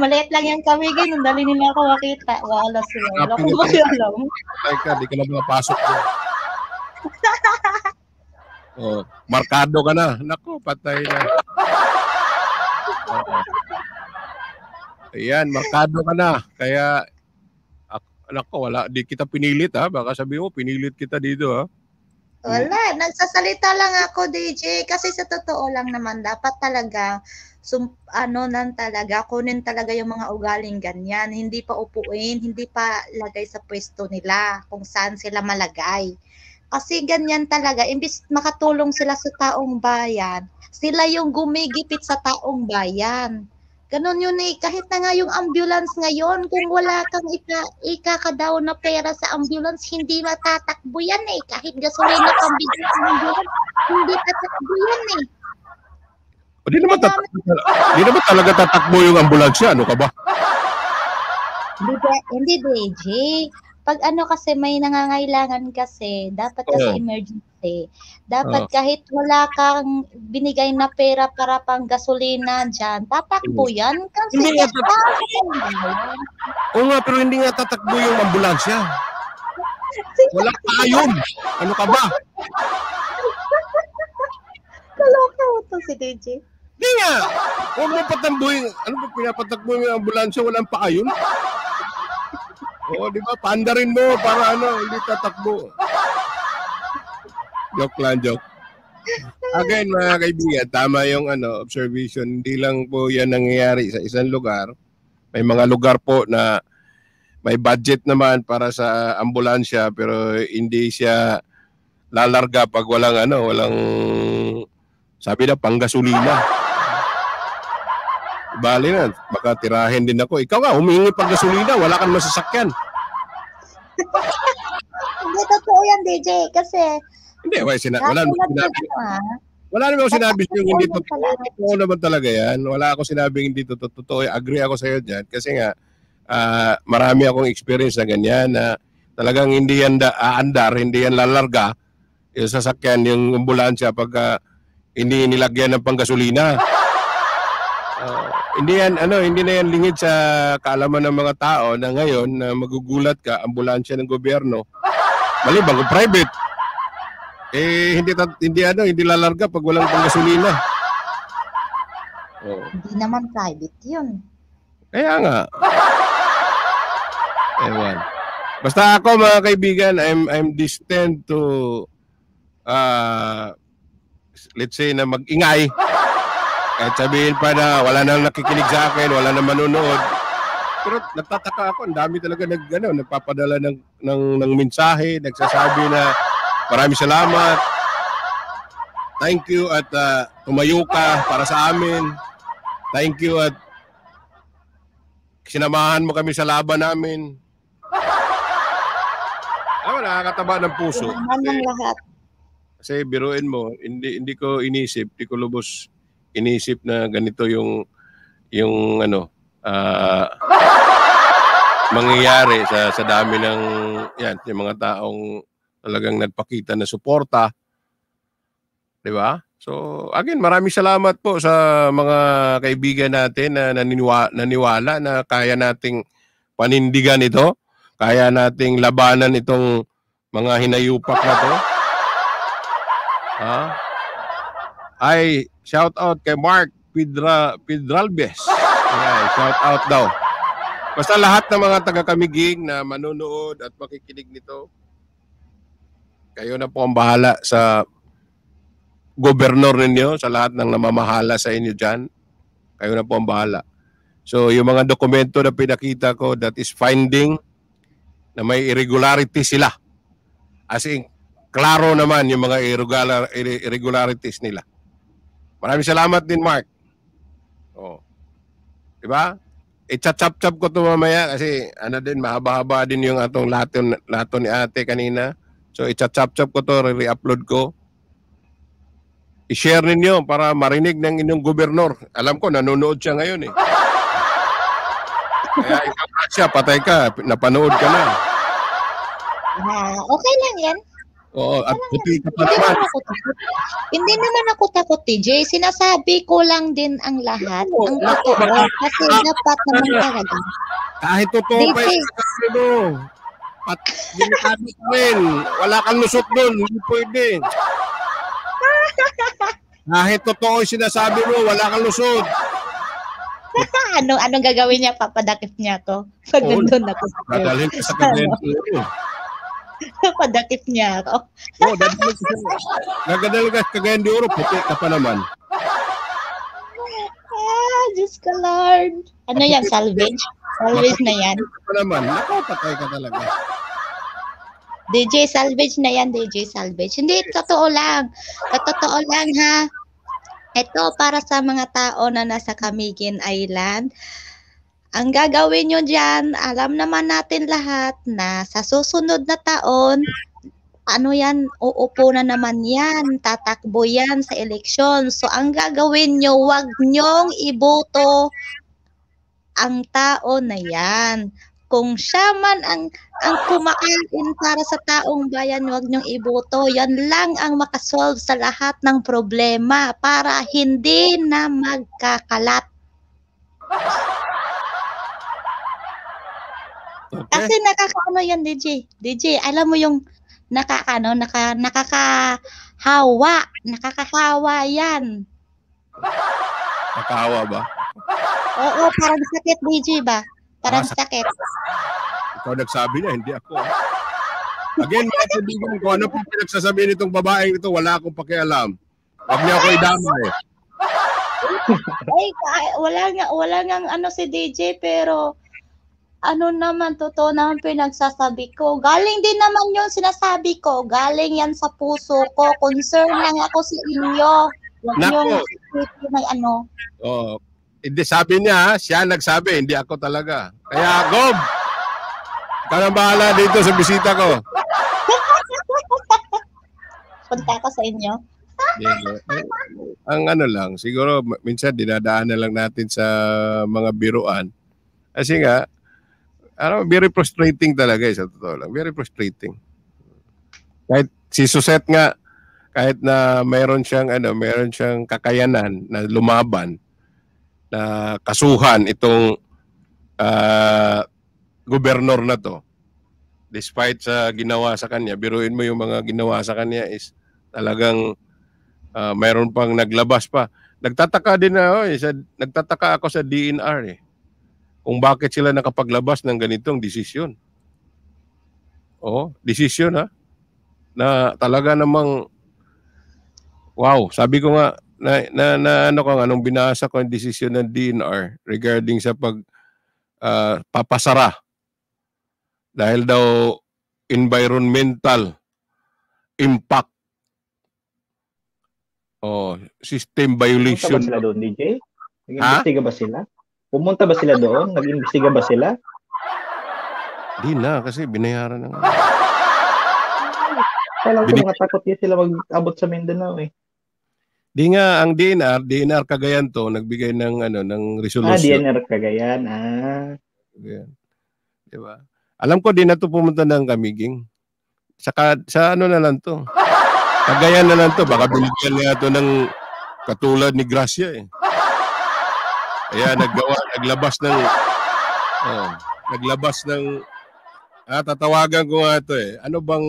Maliit lang yung kamigay, nung dali nila ako makita. Wala sila. Wala ko ba alam? Patay ka, di ka na mapasok dyan. oh, markado ka na. Nako, patay na. *laughs* Ayan, markado ka na. Kaya Anak ko, wala. Di kita pinilit ha. Baka sabi mo, pinilit kita dito ha. Wala. Nagsasalita lang ako, DJ. Kasi sa totoo lang naman, dapat talaga sum, ano nan talaga, kunin talaga yung mga ugaling ganyan. Hindi pa upuin, hindi pa lagay sa pwesto nila kung saan sila malagay. Kasi ganyan talaga, imbis makatulong sila sa taong bayan, sila yung gumigipit sa taong bayan. Ganun yun eh. Kahit na nga yung ambulance ngayon, kung wala kang ika, ikakadaw na pera sa ambulance, hindi matatakbo yan eh. Kahit gasolina pambili sa ambulance, hindi tatakbo yan eh. Hindi di naman, tatakbo, di naman talaga tatakbo yung ambulansya, ano ka ba? Hindi ba, hindi DJ. Pag ano kasi may nangangailangan kasi, dapat kasi uh. emergency dati. Dapat oh. kahit wala kang binigay na pera para pang gasolina dyan, tatakbo yan kasi hindi nga tatakbo. Oo nga, pero hindi nga tatakbo yung ambulansya. Wala pa yun. Ano ka ba? *laughs* Kaloka mo to si DJ. Hindi nga. Huwag mo patambuhin. Ano ba pinapatakbo yung ambulansya? Walang paayon? yun. *laughs* Oo, di ba? Panda rin mo para ano, hindi tatakbo joke lang, joke. Again, mga kaibigan, tama yung ano, observation. Hindi lang po yan nangyayari sa isang lugar. May mga lugar po na may budget naman para sa ambulansya pero hindi siya lalarga pag walang ano, walang sabi na panggasolina. Bali na, baka tirahin din ako. Ikaw nga, humingi pag gasolina, wala kang masasakyan. hindi totoo yan, DJ. Kasi hindi, wala, sina, wala, wala, sinabi, wala naman ako sinabi yung hindi totoo. Totoo naman talaga yan. Wala ako sinabing hindi totoo. Agree ako sa iyo dyan. Kasi nga, uh, marami akong experience na ganyan na talagang hindi yan da, aandar, ah, hindi yan lalarga yung sasakyan, yung ambulansya pagka hindi nilagyan ng panggasolina. Uh, hindi yan, ano, hindi na yan lingid sa kaalaman ng mga tao na ngayon na magugulat ka, ambulansya ng gobyerno. Mali, bago private. Eh, hindi, hindi ano, hindi lalarga pag walang panggasolina. Oh. Hindi naman private yun. Kaya nga. Ewan. Basta ako mga kaibigan, I'm I'm destined to uh, let's say na magingay. Kahit sabihin pa na wala nang nakikinig sa akin, wala nang manonood. Pero nagtataka ako, ang dami talaga nag, ano, nagpapadala ng, ng, ng mensahe, nagsasabi na Maraming salamat. Thank you at uh, tumayo ka para sa amin. Thank you at sinamahan mo kami sa laban namin. Ano, nakakataba ng puso. Kasi, ng lahat. Kasi biruin mo, hindi hindi ko inisip, hindi ko lubos inisip na ganito yung yung ano uh, *laughs* mangyayari sa sa dami ng yan, yung mga taong talagang nagpakita na suporta. 'Di ba? So, again, maraming salamat po sa mga kaibigan natin na naniniwa, naniwala na kaya nating panindigan ito, kaya nating labanan itong mga hinayupak na to. Ha? Ay, shout out kay Mark Pidra, Pidralbes. Ayan, shout out daw. Basta lahat ng mga taga-kamiging na manonood at makikinig nito, kayo na po ang bahala sa gobernador ninyo, sa lahat ng namamahala sa inyo dyan. Kayo na po ang bahala. So yung mga dokumento na pinakita ko that is finding na may irregularity sila. As in, klaro naman yung mga irregularities nila. Maraming salamat din, Mark. Oh. 'Di ba? chap chap chap ko 'to mamaya kasi ano din mahaba-haba din yung atong laton laton ni Ate kanina. So, i-chop-chop ko to, re-upload ko. I-share ninyo para marinig ng inyong gobernador. Alam ko, nanonood siya ngayon eh. Kaya ikaw siya, patay ka, napanood ka na. Ah, okay lang yan. Oo, at puti ka pa naman. Hindi naman ako takot, TJ. Sinasabi ko lang din ang lahat. Oo, ang totoo. Kasi dapat naman talaga. Kahit totoo pa yung sasabi mo. At yung ka rin. Wala kang lusot doon. Hindi pwede. Kahit totoo yung sinasabi mo, wala kang lusot. ano anong gagawin niya? Papadakip niya ako. Pag nandun ako. Dadalhin ka sa kadento. Ano? Papadakip niya ako. Oo, oh, dadalhin ka sa Nagadal ka sa kagayan puti ka pa naman. Ah, Diyos ka Lord. Ano yan, salvage? Salvage na yan. pa naman, nakapatay ka talaga. DJ Salvage na yan, DJ Salvage. Hindi, totoo lang. Totoo lang ha. Ito para sa mga tao na nasa Camigin Island. Ang gagawin nyo dyan, alam naman natin lahat na sa susunod na taon, ano yan, uupo na naman yan, tatakbo yan sa eleksyon. So, ang gagawin nyo, huwag nyong iboto ang tao na yan kung siya man ang, ang kumakain para sa taong bayan, huwag niyong iboto. Yan lang ang makasolve sa lahat ng problema para hindi na magkakalat. Okay. Kasi nakakaano yan, DJ. DJ, alam mo yung nakakaano, naka, nakakahawa. Nakakahawa yan. Nakahawa ba? Oo, parang sakit, DJ ba? Parang ah, sakit. Ikaw nagsabi na, hindi ako. Again, mga kaibigan ko, ano po pinagsasabi nitong babaeng ito, wala akong pakialam. Huwag niya ako idamay. Eh. Ay, wala nga, wala nga ano si DJ, pero ano naman, totoo naman pinagsasabi ko. Galing din naman yung sinasabi ko. Galing yan sa puso ko. Concern lang ako sa si inyo. yung, yung, may ano. Oh, hindi sabi niya, siya nagsabi, hindi ako talaga. Kaya Gob, ikaw ang bahala dito sa bisita ko. Punta ko sa inyo. Yeah. Ang ano lang, siguro minsan dinadaan na lang natin sa mga biruan. Kasi nga, ano, very frustrating talaga eh, sa totoo lang. Very frustrating. Kahit si Susette nga, kahit na meron siyang ano, meron siyang kakayanan na lumaban, na kasuhan itong uh, gobernur na to despite sa ginawa sa kanya biruin mo yung mga ginawa sa kanya is talagang uh, mayroon pang naglabas pa nagtataka din ako eh, sa, nagtataka ako sa DNR eh kung bakit sila nakapaglabas ng ganitong desisyon oh desisyon ha na talaga namang wow sabi ko nga na, na, na ano ko anong binasa ko ang desisyon ng DNR regarding sa pag uh, papasara dahil daw environmental impact oh system violation Pumunta ba sila doon DJ? Nag-imbestiga ba sila? Pumunta ba sila doon? Nag-imbestiga ba sila? Di na kasi binayaran na nga. Walang Binig- mga takot niya sila mag-abot sa Mindanao eh. Di nga, ang DNR, DNR Cagayan to, nagbigay ng ano, ng resolution. Ah, DNR Cagayan, ah. Yan. Di ba? Alam ko, din na to pumunta ng kamiging. Sa sa ano na lang to. Cagayan na lang to. Baka binigyan niya to ng katulad ni Gracia eh. Kaya naggawa, naglabas ng, oh, naglabas ng, ah, tatawagan ko nga to eh. Ano bang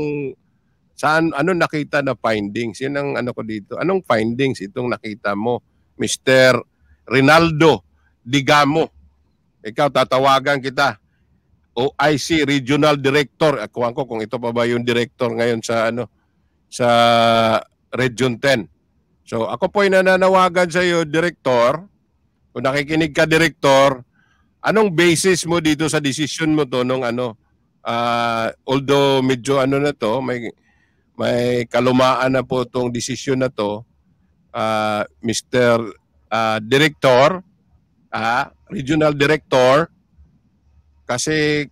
Saan, ano nakita na findings? Yan ang ano ko dito. Anong findings itong nakita mo, Mr. Rinaldo Digamo? Ikaw, tatawagan kita. OIC Regional Director. Ah, Kuhan ko kung ito pa ba yung director ngayon sa ano sa Region 10. So ako po ay nananawagan sa iyo, Director. Kung nakikinig ka, Director, anong basis mo dito sa decision mo to nung ano uh, although medyo ano na to, may may kalumaan na po itong desisyon na to, uh, ah, Mr. Uh, ah, Director, uh, Regional Director, kasi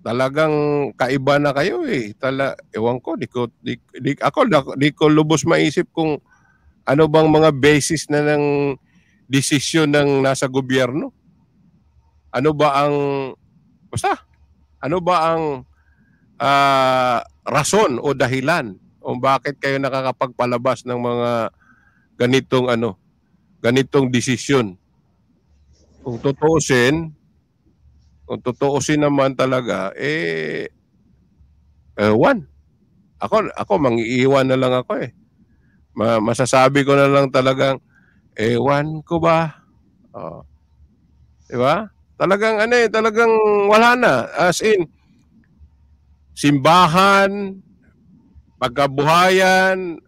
talagang kaiba na kayo eh. Tala, ewan ko, di ko, di, di, ako, di, di ko lubos maisip kung ano bang mga basis na ng desisyon ng nasa gobyerno. Ano ba ang, basta, ano ba ang uh, rason o dahilan kung bakit kayo nakakapagpalabas ng mga ganitong ano, ganitong desisyon. Kung tutuusin, kung tutuusin naman talaga, eh, eh one. Ako, ako, mangiiwan na lang ako eh. Ma masasabi ko na lang talagang, ewan eh, ko ba? Oh. Diba? Talagang ano eh, talagang wala na. As in, simbahan, pagkabuhayan,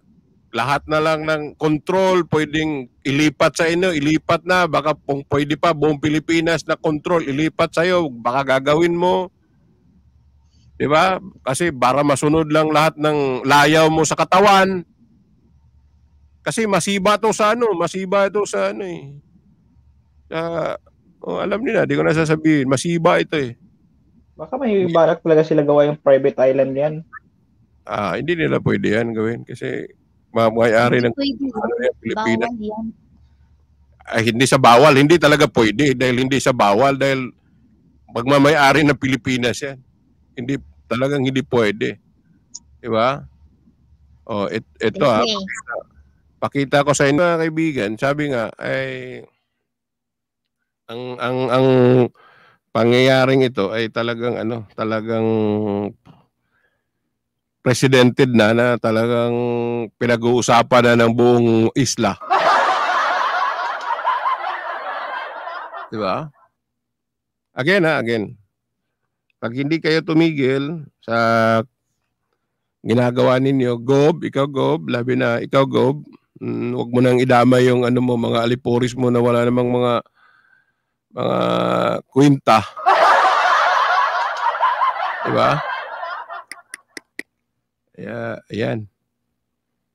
lahat na lang ng control, pwedeng ilipat sa inyo, ilipat na, baka kung pwede pa buong Pilipinas na control, ilipat sa iyo, baka gagawin mo. 'Di ba? Kasi para masunod lang lahat ng layaw mo sa katawan. Kasi masiba 'to sa ano, masiba 'to sa ano eh. Sa, oh, alam niyo na, di ko na sasabihin, masiba ito eh. Baka may balak talaga sila gawa yung private island yan. Ah, hindi nila pwede yan gawin kasi mamuhay-ari ng ano Pilipinas. Bawal Ay, hindi sa bawal, hindi talaga pwede dahil hindi sa bawal dahil pagmamayari ng Pilipinas yan. Hindi talagang hindi pwede. 'Di ba? Oh, it, ito okay. ha. Pakita, pakita ko sa inyo mga kaibigan, sabi nga ay ang ang ang pangyayaring ito ay talagang ano, talagang presidented na na talagang pinag-uusapan na ng buong isla. 'Di ba? Again ha, again. Pag hindi kayo tumigil sa ginagawa ninyo, gob, ikaw gob, labi na ikaw gob, mm, wag mo nang idama yung ano mo, mga aliporis mo na wala namang mga mga kwinta. diba? Yeah, ayan.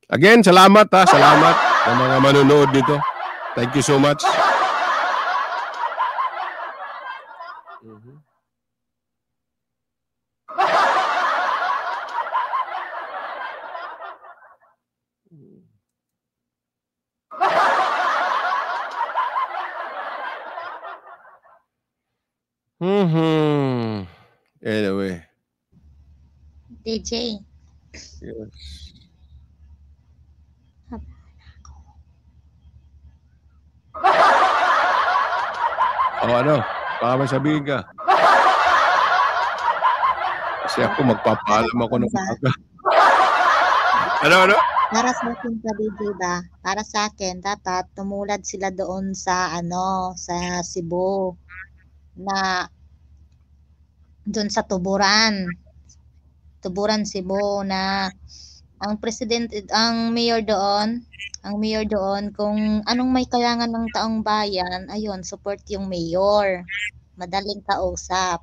Again, salamat ha. Salamat sa mga manonood dito. Thank you so much. AJ. Yes. O oh, ano, baka may sabihin ka. Kasi ako magpapalam ako ng ano umaga. ano, ano? Para sa akin, Kabidi ba? Para sa akin, dapat tumulad sila doon sa, ano, sa Cebu na doon sa tuburan Tuburan Cebu na ang president ang mayor doon, ang mayor doon kung anong may kailangan ng taong bayan, ayun, support yung mayor. Madaling kausap.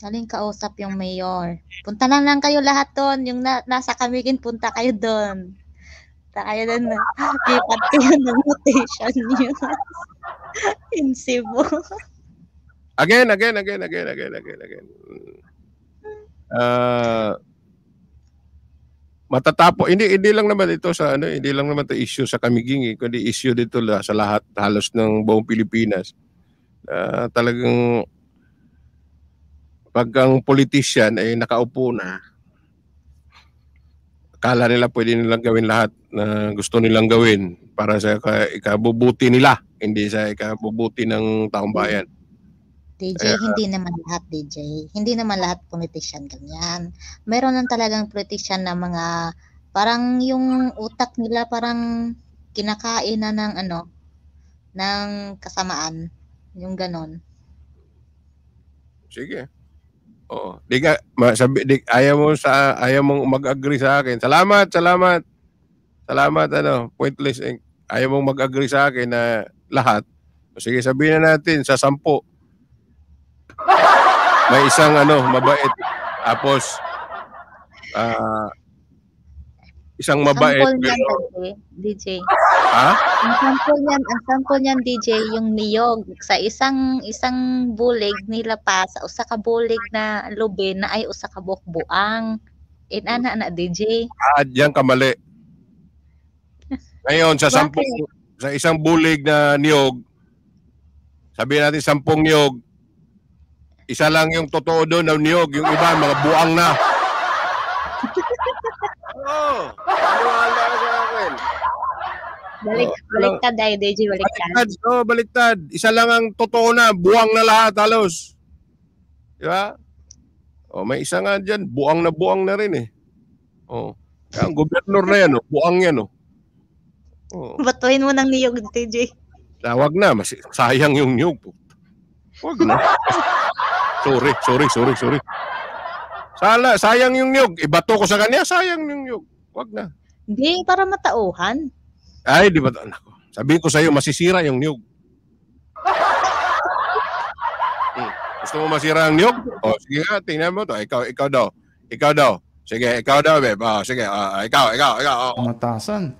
Madaling kausap yung mayor. Punta na lang kayo lahat doon, yung na, nasa Kamigin punta kayo doon. Punta kayo doon. Lipat kayo ng notation niyo. *laughs* In Cebu. again, again, again, again, again, again, again. Mm uh, matatapo hindi hindi lang naman ito sa ano hindi lang naman ito issue sa Kamiging eh, kundi issue dito la, sa lahat halos ng buong Pilipinas uh, talagang pag ang politician ay nakaupo na akala nila pwede nilang gawin lahat na gusto nilang gawin para sa ikabubuti nila hindi sa ikabubuti ng taong bayan DJ, uh, hindi naman lahat DJ. Hindi naman lahat politician ganyan. Meron lang talagang politician na mga parang yung utak nila parang kinakain na ng ano ng kasamaan, yung ganon. Sige. Oo. Di ka, masabi, di, ayaw mo sa, ayaw mong mag-agree sa akin. Salamat, salamat. Salamat, ano, pointless. Eh, ayaw mong mag-agree sa akin na lahat. Sige, sabihin na natin sa sampu may isang ano, mabait. Tapos, uh, isang mabait. Sample niyan, DJ. Ha? Ang sample niyan, ang sample niyan, DJ, yung niyog. Sa isang isang bulig nila pa, sa usa ka bulig na lube na ay usa ka bukbuang. Inana eh, na, DJ. Ah, diyan ka mali. Ngayon, sa sampung, sa isang bulig na niyog, sabi natin sampung niyog, isa lang yung totoo doon, na niyog. Yung iba, mga buang na. Oo. Maniwala sa akin. Balik, oh, baliktad, ay, DJ, baliktad. Baliktad, oh, baliktad. Isa lang ang totoo na, buang na lahat halos. Di ba? Oh, may isa nga dyan, buang na buang na rin eh. Oh. Kaya ang gobernador na yan, oh, buang yan. Oh. Oh. Batuhin mo ng niyog, DJ. Ah, wag na, mas sayang yung niyog. Wag na. *laughs* Sorry, sorry, sorry, sorry. Sala, sayang yung nyug. Ibato ko sa kanya, sayang yung nyug. Wag na. Hindi, para matauhan. Ay, di ba? Nako. Sabihin ko sa iyo, masisira yung nyug. hmm. Gusto mo masira ang nyug? O, oh, sige nga, tingnan mo to. Ikaw, ikaw daw. Ikaw daw. Sige, ikaw daw, babe. Oh, sige, oh, ikaw, ikaw, ikaw. Oh, oh. Pamatasan.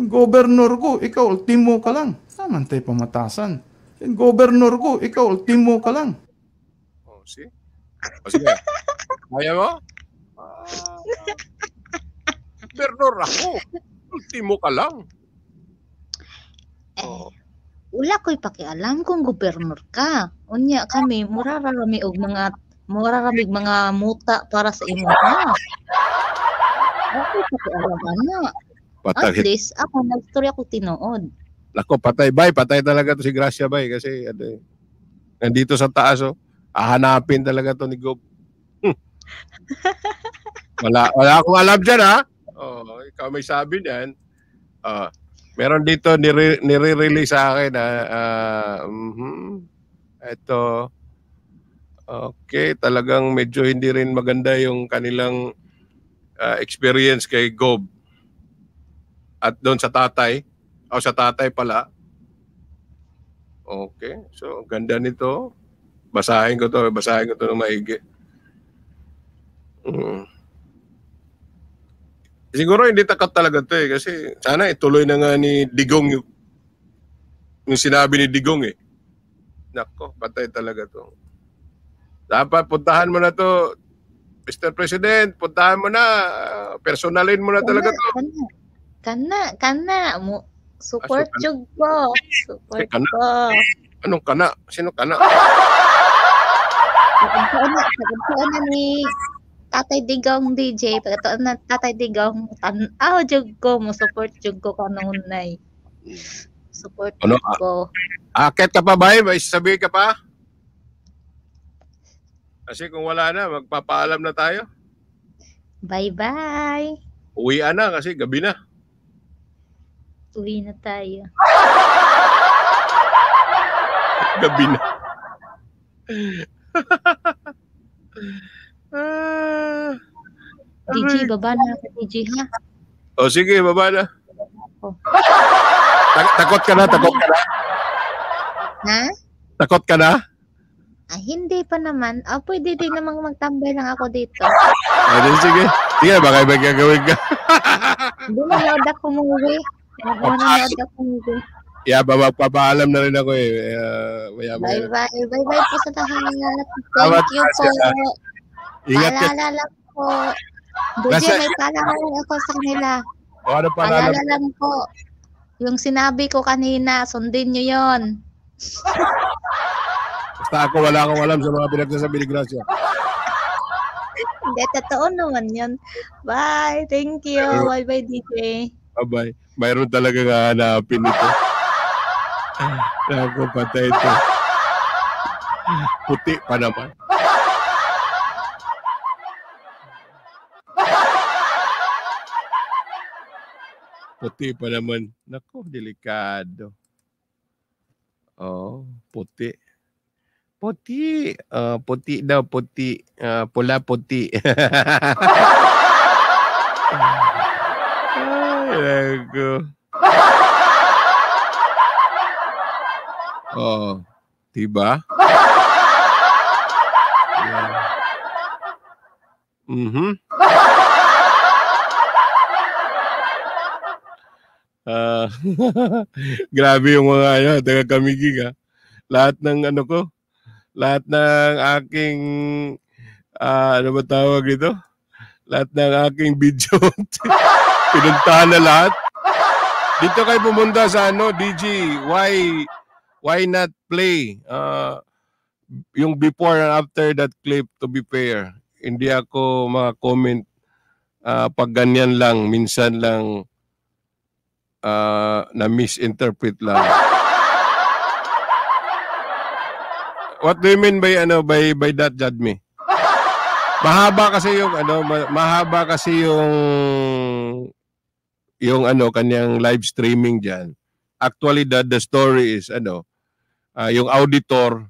Yung governor ko, ikaw, ultimo ka lang. Naman tayo pamatasan. Yung governor ko, ikaw, ultimo ka lang si? O sige. Kaya mo? Uh, ah, Bernor ako. Ultimo ka lang. Eh, oh. Wala ko'y pakialam kung gobernur ka. Unya kami, murarami og mga muraramig mga muta para sa imo ha. Ako pakialam ana. At least ako nagstorya ko tinood. Lako patay bay, patay talaga to si Gracia bay kasi ano, eh, nandito sa taas oh. Ahanapin talaga to ni Gob. Hmm. wala, wala akong alam dyan ha. Oh, ikaw may sabi niyan. Uh, meron dito nire, nire-release sa akin ha. Uh, ah, mm-hmm. Ito. Okay, talagang medyo hindi rin maganda yung kanilang uh, experience kay Gob. At doon sa tatay. O oh, sa tatay pala. Okay, so ganda nito. Basahin ko to, basahin ko to ng maigi. Mm. Siguro hindi takat talaga to eh kasi sana ituloy na nga ni Digong yung, yung sinabi ni Digong eh. Nako, patay talaga to. Dapat puntahan mo na to, Mr. President, puntahan mo na, personalin mo na kana, talaga to. Kana, kana, mo, support ah, so kana. ko, support kana. ko. Anong kana? Sino kana? Pagkataon na, pagkataon na ni Tatay Digong DJ, pagkataon na Tatay Digong, tanaw ah, jug ko mo, support jug ko kanunay. Support ano, ko. Akit ka pa ba? May sabi ka pa? Kasi kung wala na, magpapaalam na tayo. Bye-bye. Uwi na kasi gabi na. Uwi na tayo. *laughs* gabi na ah, DJ, baba na ako, DJ, ha? O oh, sige, baba na. Oh. Ta- takot ka na, takot ka na. Ha? Takot ka na? Ah, hindi pa naman. Ah, pwede din namang magtambay lang ako dito. Ay, ah, then, sige. Sige, baka may gagawin ka. Hindi na, load ako mong uwi. Nanonood ako mong uwi. Yeah, magpapaalam na rin ako eh. Uh, eh, maya, maya. Bye bye. Bye bye po sa lahat. Thank Tama you po. Ingat ka. Paalala po. Buje, may paalala ako sa kanila. O ano paalala? Paalala po. Yung sinabi ko kanina, sundin nyo yon. Basta ako wala akong alam sa mga pinagsasabi ni Gracia. Hindi, totoo naman yun. Bye. Thank you. Bye-bye, DJ. Bye-bye. Mayroon talaga hahanapin ito. Aku patah itu. Putih pada apa? Putih pada men. Nakuh delikado. Oh, putih. Putih. Uh, putih dah putih. Uh, ah, pola putih. Ay, *laughs* aku. ego. *laughs* Oh, diba? yeah. Mm-hmm. Uh, *laughs* grabe yung mga ano, taga kamigig ha. Ah. Lahat ng ano ko, lahat ng aking uh, ano ba tawag dito? Lahat ng aking video *laughs* pinuntahan na lahat. Dito kayo pumunta sa ano, DG, why why not play uh, yung before and after that clip to be fair? Hindi ako mga comment uh, pag ganyan lang, minsan lang uh, na misinterpret lang. *laughs* What do you mean by ano by by that judge me? Mahaba kasi yung ano mahaba kasi yung yung ano kanyang live streaming diyan actually the story is, ano, uh, yung auditor,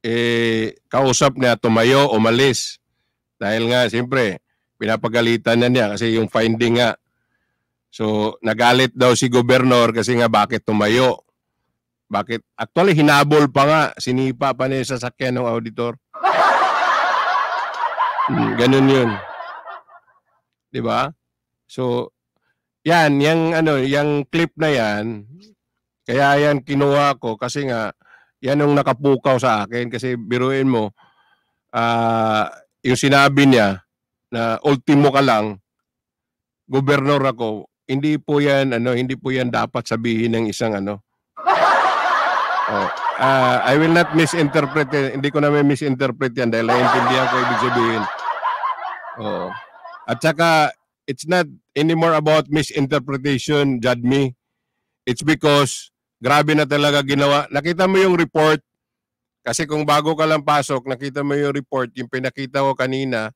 eh, kausap niya, tumayo, umalis. Dahil nga, siyempre, pinapagalitan na niya kasi yung finding nga. So, nagalit daw si governor kasi nga bakit tumayo. Bakit? Actually, hinabol pa nga. Sinipa pa niya sa sasakyan ng auditor. Hmm, ganun yun. di ba? So, yan, yung ano, yung clip na yan, kaya yan kinuha ko kasi nga yan yung nakapukaw sa akin kasi biruin mo uh, yung sinabi niya na ultimo ka lang gobernador ako. Hindi po 'yan ano, hindi po 'yan dapat sabihin ng isang ano. *laughs* Oh, uh, I will not misinterpret. Hindi ko na may misinterpret 'yan dahil naiintindihan ko ibig sabihin. Oo. At saka it's not any more about misinterpretation, judge It's because grabe na talaga ginawa. Nakita mo yung report. Kasi kung bago ka lang pasok, nakita mo yung report, yung pinakita ko kanina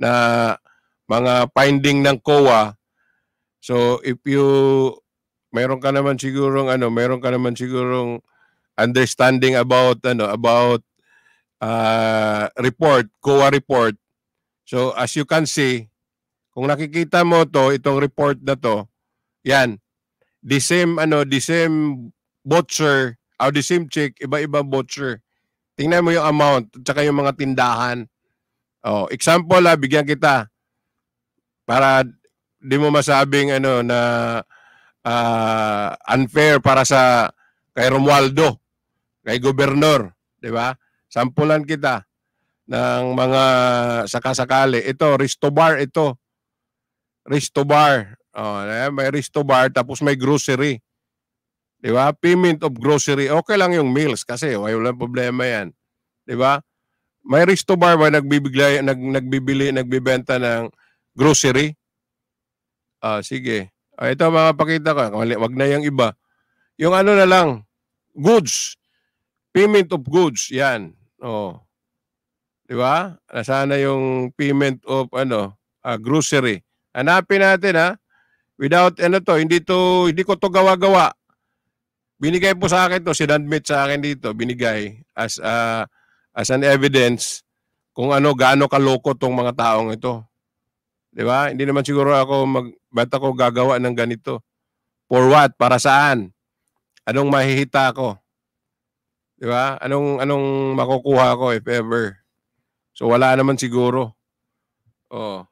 na mga finding ng COA. So if you meron ka naman sigurong ano, meron ka naman sigurong understanding about ano, about uh, report, COA report. So as you can see, kung nakikita mo to, itong report na to, yan, the same, ano, the same butcher, or the same chick, iba-iba butcher. Tingnan mo yung amount, tsaka yung mga tindahan. Oh, example ha, ah, bigyan kita para di mo masabing ano na uh, unfair para sa kay Romualdo, kay gobernador, di ba? Sampulan kita ng mga sakasakali. Ito, Risto ito resto Bar. Oh, may resto Bar tapos may grocery. Di ba? Payment of grocery. Okay lang yung meals kasi wala oh, problema yan. Di ba? May resto Bar ba nagbibigay, nag, nagbibili, nagbibenta ng grocery? Ah, sige. Ah, ito makapakita ko. Wag na yung iba. Yung ano na lang, goods. Payment of goods, yan. Oh. 'Di ba? na yung payment of ano, uh, grocery. Hanapin natin ha. Without ano to, hindi to hindi ko to gawa-gawa. Binigay po sa akin to, sinadmit sa akin dito, binigay as uh, as an evidence kung ano gaano kaloko tong mga taong ito. 'Di ba? Hindi naman siguro ako mag bata ko gagawa ng ganito? For what? Para saan? Anong mahihita ko? 'Di ba? Anong anong makukuha ko if ever? So wala naman siguro. Oh.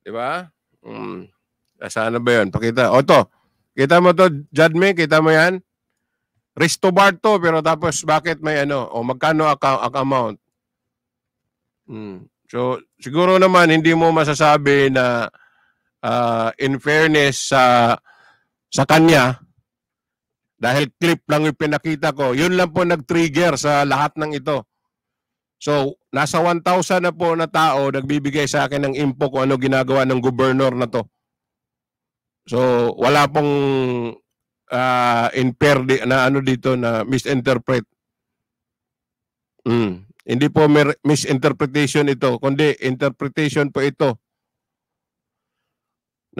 Di ba? Mm. mm. Sana ba yun? Pakita. O to. Kita mo to, Jadme? Kita mo yan? Restobar to, pero tapos bakit may ano? O magkano account, amount? Mm. So, siguro naman hindi mo masasabi na uh, in fairness sa sa kanya dahil clip lang yung pinakita ko. Yun lang po nag-trigger sa lahat ng ito. So, nasa 1,000 na po na tao nagbibigay sa akin ng info kung ano ginagawa ng governor na to. So, wala pong uh, impair di, na ano dito na misinterpret. Mm. Hindi po misinterpretation ito, kundi interpretation po ito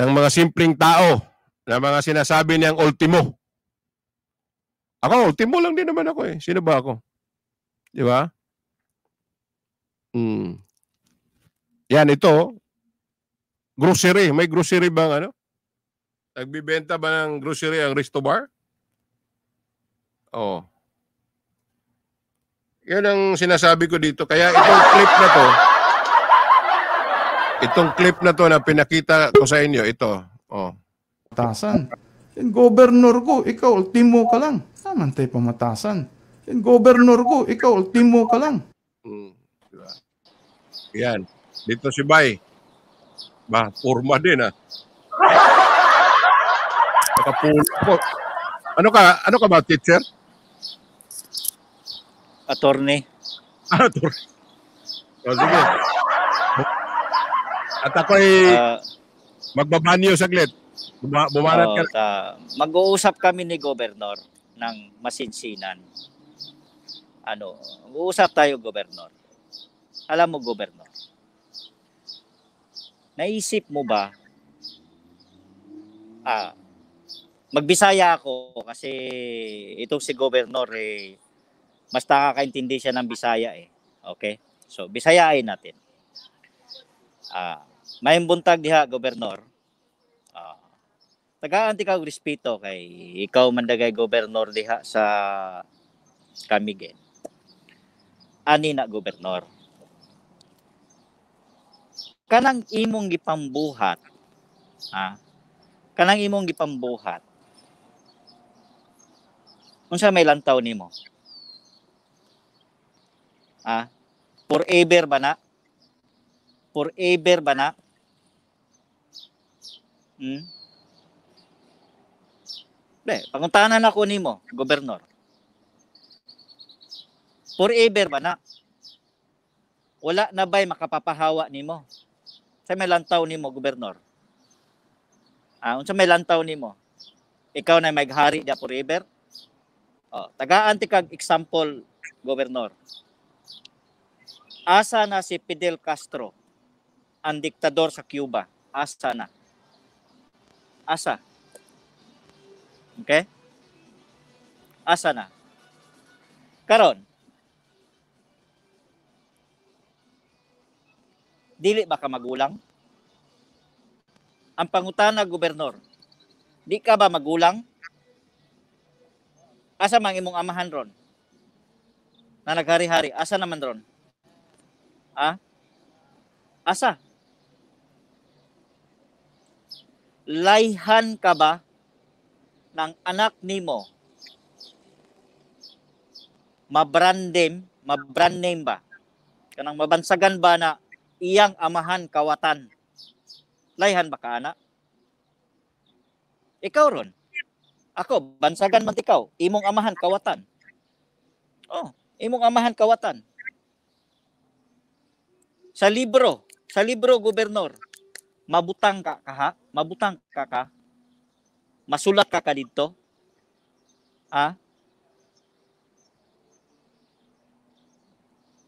ng mga simpleng tao na mga sinasabi niyang ultimo. Ako, ultimo lang din naman ako eh. Sino ba ako? Di ba? Mm. Yan ito. Oh. Grocery, may grocery bang ano? Nagbibenta ba ng grocery ang Risto Bar? Oh. Yan ang sinasabi ko dito. Kaya itong clip na to, itong clip na to na pinakita ko sa inyo, ito. Oh. Matasan. Yan governor ko, ikaw ultimo ka lang. Naman tayo pamatasan. Yan governor ko, ikaw ultimo ka lang. Mm. Yan. Dito si Bay. Ba, forma din ah. *laughs* Nakapulpot. Ano ka, ano ka ba, teacher? Attorney. *laughs* Ah, attorney. O, oh, sige. At ako'y uh, magbabanyo saglit. Buma, bumanat oh, ka. Ta, mag-uusap kami ni Governor ng Masinsinan. Ano, mag-uusap tayo, Governor. Alam mo, Governor, naisip mo ba, ah, magbisaya ako kasi itong si Governor, eh, mas nakakaintindi siya ng Bisaya eh. Okay? So, bisayain natin. Ah, may buntag diha, Governor. Ah, Tagaan ka respeto kay ikaw mandagay Governor diha sa Kamigen. Ani na Governor kanang imong gipambuhat ha kanang imong gipambuhat unsa may lantaw nimo ah forever ba na forever ba na hmm Pre, pangutanan ako nimo, gobernador. Forever ba na? Wala na ba'y makapapahawa nimo? Sa may lantaw ni mo, gobernador? Ah, unsa may lantaw nimo? Ikaw na may hari di Apo River? Oh, tagaan ti kag example, gobernador. Asa na si Fidel Castro, ang diktador sa Cuba? Asa na? Asa? Okay? Asa na? Karon, dili ba ka magulang? Ang pangutana gobernador, di ka ba magulang? Asa mang imong amahan ron? Na naghari-hari, asa naman ron? Ha? Asa? Laihan ka ba ng anak nimo? Mabrandem, name, mabrand name ba? Kanang mabansagan ba na iyang amahan kawatan. Layhan ba ka, ana? Ikaw ron. Ako, bansagan man tikaw. Imong amahan kawatan. Oh, imong amahan kawatan. Sa libro, sa libro, gobernador, mabutang ka, ka ha? Mabutang ka ka? Masulat ka ka dito? Ha?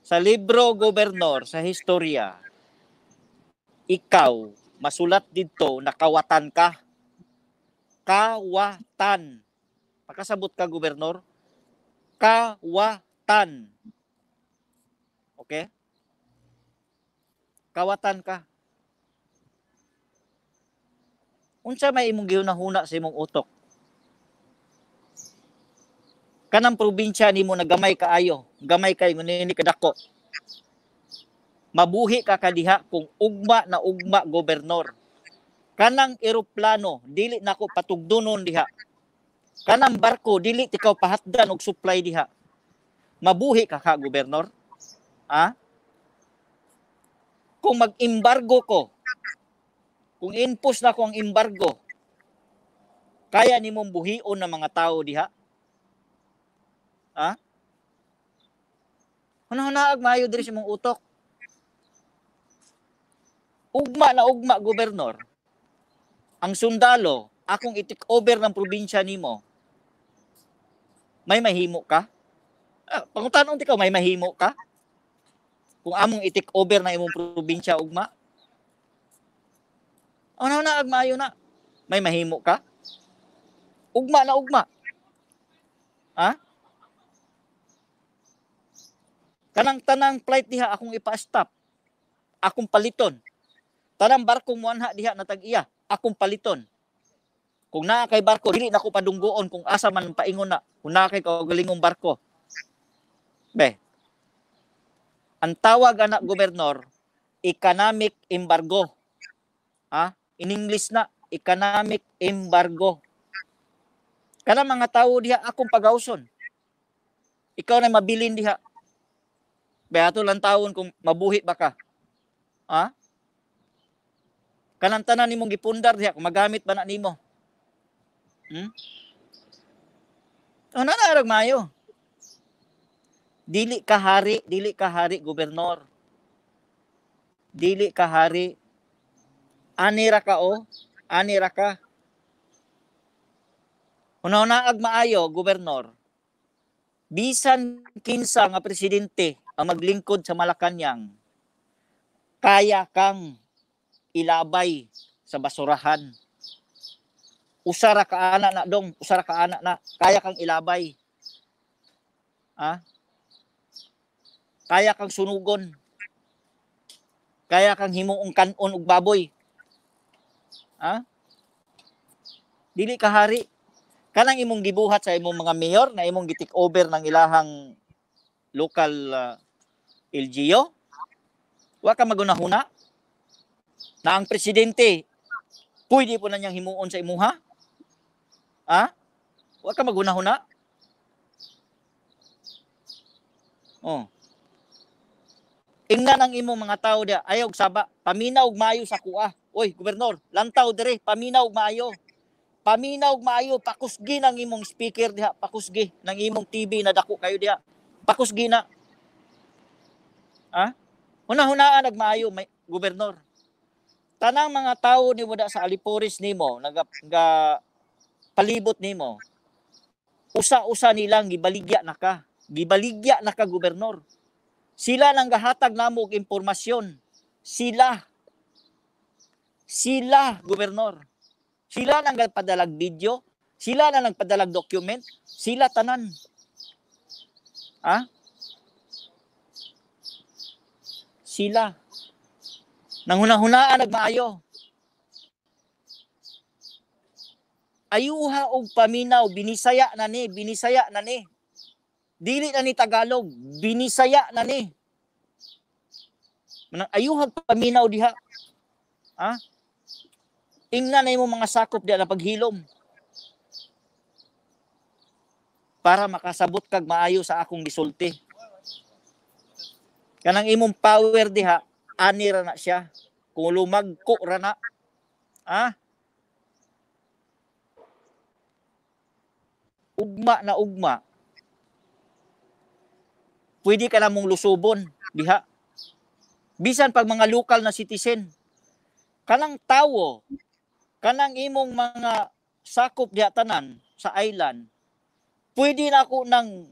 Sa libro, gobernador, sa historia, ikaw masulat didto nakawatan ka kawatan Pagkasabot ka gobernador kawatan okay kawatan ka unsa may imong gihunahuna sa imong utok kanang probinsya nimo nagamay kaayo gamay kay ngunini kadako mabuhi ka kadiha kung ugma na ugma gobernador kanang eroplano dili nako patugdonon diha kanang barko dili tikaw pahatdan og supply diha mabuhi ka ka gobernador ha kung mag-embargo ko kung impose na ko ang embargo kaya nimong buhion ng mga tao diha ha ano na agmayo diri sa mong utok ugma na ugma gobernador ang sundalo akong i over ng probinsya nimo may mahimo ka ah, pangutan ti ka may mahimo ka kung among i over na imong probinsya ugma ano na ayo na may mahimo ka ugma na ugma ha kanang tanang flight diha akong ipa-stop akong paliton tanang barkong muanha diha natag iya akong paliton kung naa kay barko dili nako padunggoon kung asa man paingon na kung naa kay kagalingong barko be ang tawag anak gobernador economic embargo ha in english na economic embargo kana mga tawo diha akong pagawson ikaw na mabilin diha be ato lang tawon kung mabuhi baka ha Kanang tanan nimong gipundar diha kung magamit ba na nimo. Hmm? Ano na arog mayo? Dili ka hari, dili ka hari gobernador. Dili ka hari ra ka o, ani ra ka. Una-una oh. ag maayo gobernador. Bisan kinsa nga presidente ang maglingkod sa Malacañang kaya kang ilabay sa basurahan. Usara ka ana na dong, usara ka ana na kaya kang ilabay. Ha? Kaya kang sunugon. Kaya kang himuong kanon og baboy. Ha? Dili ka hari. Kanang imong gibuhat sa imong mga mayor na imong gitik over ng ilahang local uh, ah, LGU. Wa ka magunahuna na ang presidente pwede po na niyang himuon sa imuha? Ha? Huwag ka maghuna-huna. Oh. Ingnan ang imo mga tao dia, ayaw saba, paminaw og maayo sa kuha. Oy, gobernador, lantaw dire, paminaw og maayo. Paminaw og maayo, pakusgi nang imong speaker diha, pakusgi nang imong TV na dako kayo diha. Pakusgi na. Ha? Una-hunaan nagmaayo, may gobernador tanang mga tao ni da sa Alipuris nimo naga, naga palibot nimo usa-usa nilang gibaligya na ka gibaligya na ka gobernador sila nang gahatag namo og impormasyon sila sila gobernador sila nang padalag video sila na nagpadalag document sila tanan ha ah? sila nang hunahunaan nagmaayo. Ayuha og paminaw binisaya na ni, binisaya na ni. Dili na ni Tagalog, binisaya na ni. Manang ayuha paminaw diha. Ha? Ingna na mo mga sakop diha na paghilom. Para makasabot kag maayo sa akong gisulti. Kanang imong power diha, ani ra na siya kung lumagko ra na ha ugma na ugma pwede ka namong lusubon diha bisan pag mga lokal na citizen kanang tawo kanang imong mga sakop diha tanan sa island pwede na ako nang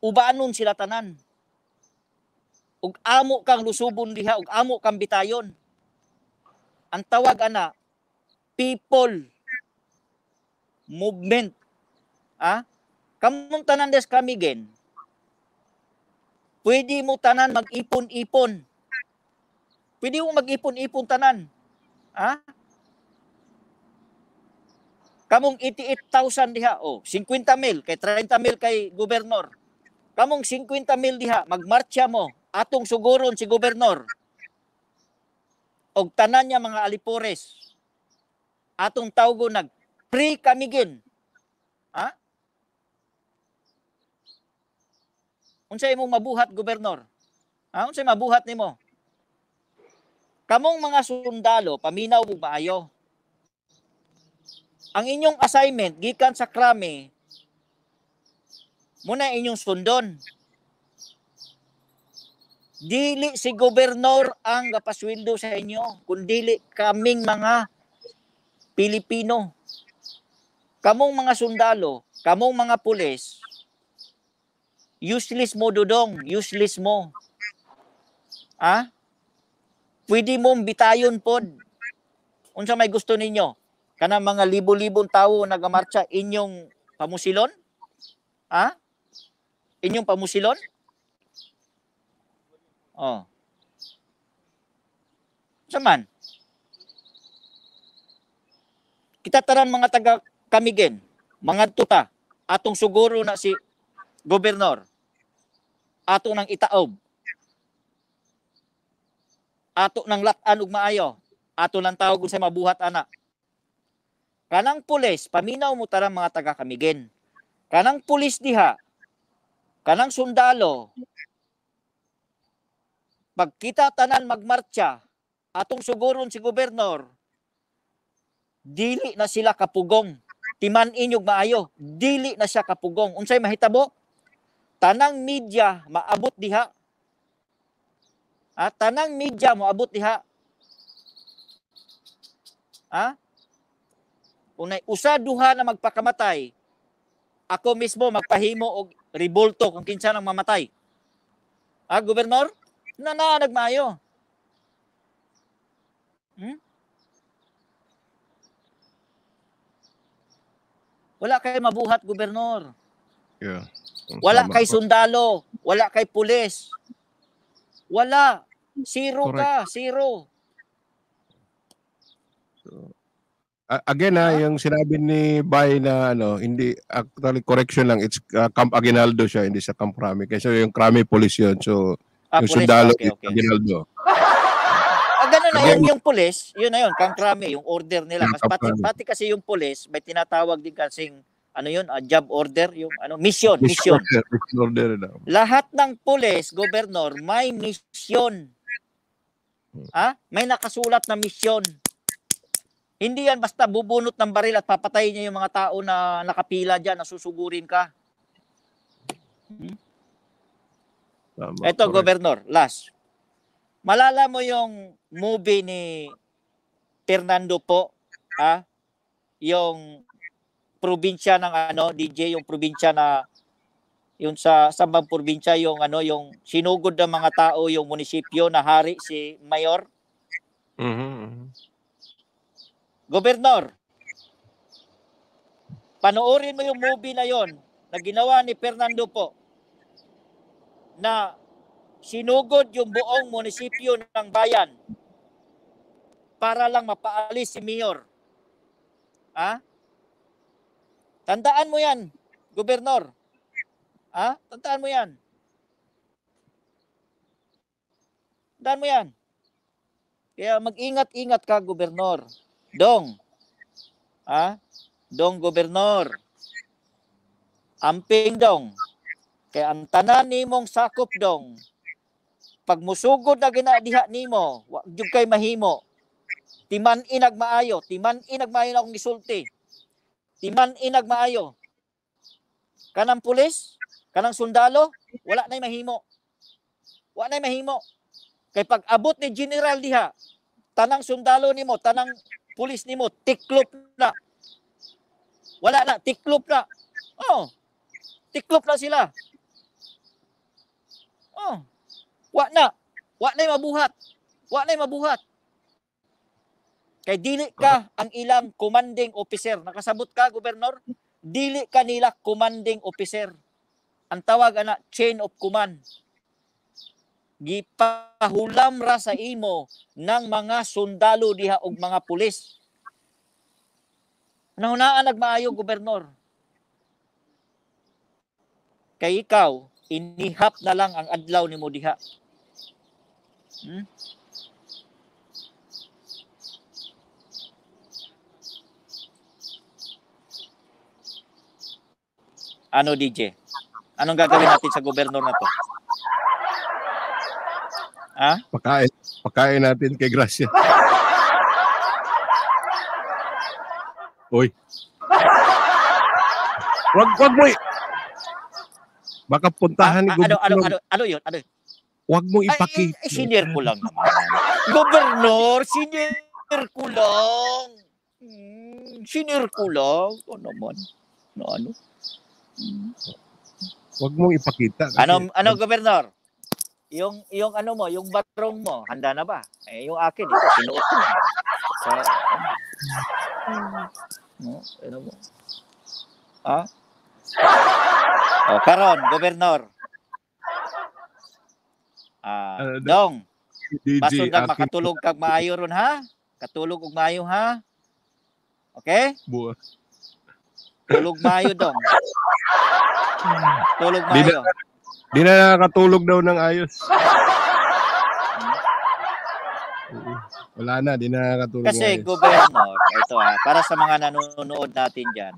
ubaanon sila tanan og amo kang lusubon diha og amo kang bitayon ang tawag ana people movement ah kamong tanan des kami gen pwede mo tanan mag-ipon-ipon pwede mo mag-ipon-ipon tanan ah kamong 88,000 diha o oh, 50 mil kay 30 mil kay gobernador kamong 50 mil diha magmarcha mo atong suguron si gobernador og tanan niya mga alipores atong tawgo nag pre kamigin ha unsay imong mabuhat gobernador ha unsay mabuhat nimo kamong mga sundalo paminaw ug maayo ang inyong assignment gikan sa krame muna inyong sundon dili si gobernador ang gapasweldo sa inyo, kundi kaming mga Pilipino. Kamong mga sundalo, kamong mga pulis, useless mo dudong, useless mo. Ha? Pwede mong bitayon pod. Unsa may gusto ninyo? Kana mga libo-libong tao nagamarcha inyong pamusilon? Ha? Inyong pamusilon? Oh. Saman. Kita taran mga taga Kamigen, mga tuta, atong suguro na si gobernador, ato nang itaob, ato nang latan ug maayo, ato nang tawag sa mabuhat ana. Kanang pulis, paminaw mo tara mga taga Kamigen. Kanang pulis diha, kanang sundalo, pagkita tanan magmarcha atong suguron si gobernador dili na sila kapugong timan inyog maayo dili na siya kapugong unsay mahitabo tanang media maabot diha ah, tanang media moabot diha ah unay usa duha na magpakamatay ako mismo magpahimo og rebolto kung kinsa nang mamatay ah gobernador Nananag mayo. Hmm? Wala kay mabuhat, gobernador. Yeah. Wala kay sundalo. Wala kay pulis. Wala. Zero Correct. ka. Zero. So, again ha, ah, diba? yung sinabi ni Bay na ano, hindi, actually correction lang, it's uh, Camp Aguinaldo siya, hindi sa Camp Crame. Kasi yung Crame police yun. So, Ah, yung sundalo okay, okay. Ginaldo. *laughs* ah, ganun na yun yung pulis, yun na yun, kontrame, yung order nila. Mas pati, pati kasi yung pulis, may tinatawag din kasing ano yun, a ah, job order, yung ano, mission, mission. mission. *laughs* Order, order Lahat ng pulis, governor, may mission. Ha? Hmm. Ah, may nakasulat na mission. Hindi yan basta bubunot ng baril at papatayin niya yung mga tao na nakapila dyan, nasusugurin ka. Hmm? Tama, Ito, correct. Governor, last. Malala mo yung movie ni Fernando po, ah, yung probinsya ng ano, DJ, yung probinsya na yung sa sa probinsya yung ano yung sinugod ng mga tao yung munisipyo na hari si mayor. Mm-hmm. mm-hmm. Gobernador. Panoorin mo yung movie na yon na ginawa ni Fernando po na sinugod yung buong munisipyo ng bayan para lang mapaalis si Mayor. Ha? Tandaan mo yan, Gobernur. Ha? Tandaan mo yan. Tandaan mo yan. Kaya mag-ingat-ingat ka, Gobernur. Dong. Ha? Dong, Gobernur. Amping dong. Kaya ang tanan nimong sakop dong, pag musugod na ginadiha nimo, wag jud kay mahimo. Timan inag maayo, timan inag maayo na akong gisulti. Timan inag maayo. Kanang pulis, kanang sundalo, wala nay mahimo. Wala nay mahimo. Kay pag abot ni general diha, tanang sundalo nimo, tanang pulis nimo, tiklop na. Wala na, tiklop na. Oh. Tiklop na sila. Oh. Wa na. Wa na mabuhat. Wa na mabuhat. Kay dili ka ang ilang commanding officer. Nakasabot ka, gobernador? Dili ka nila commanding officer. Ang tawag ana chain of command. Gipahulam ra sa imo ng mga sundalo diha og mga pulis. Nahunaan nagmaayo gobernador. Kay ikaw, inihap na lang ang adlaw nimo diha. Hmm? Ano DJ? Anong gagawin natin sa gobernador na to? Ha? Pakain. Pakain natin kay Gracia. Oy. Wag, wag mo, Baka puntahan ni Gobernador. Ah, ah, ano, ano, ano, ano yun? Ano yun? Huwag mo eh, ipakita. Ay, ay, senior ko lang naman. Gobernador, senior ko lang. Hmm, senior ko lang. Ano naman? Ano, ano? Hmm. Huwag mong ipakita. Kasi, ano, ano, Gobernador? Yung, yung ano mo, yung barong mo, handa na ba? Eh, yung akin, ito, sinuot ko na. So, ano? Hmm. No, ano mo? Ah? O, oh, karon, gobernador. Ah, uh, dong. DJ, Basod lang makatulog kag maayo ron ha? Katulog og maayo ha? Okay? Buwa. Tulog maayo dong. Tulog maayo. Di na, di na nakatulog daw ng ayos. Hmm. Wala na, di na nakatulog. Kasi ayos. governor, ito ha, para sa mga nanonood natin diyan.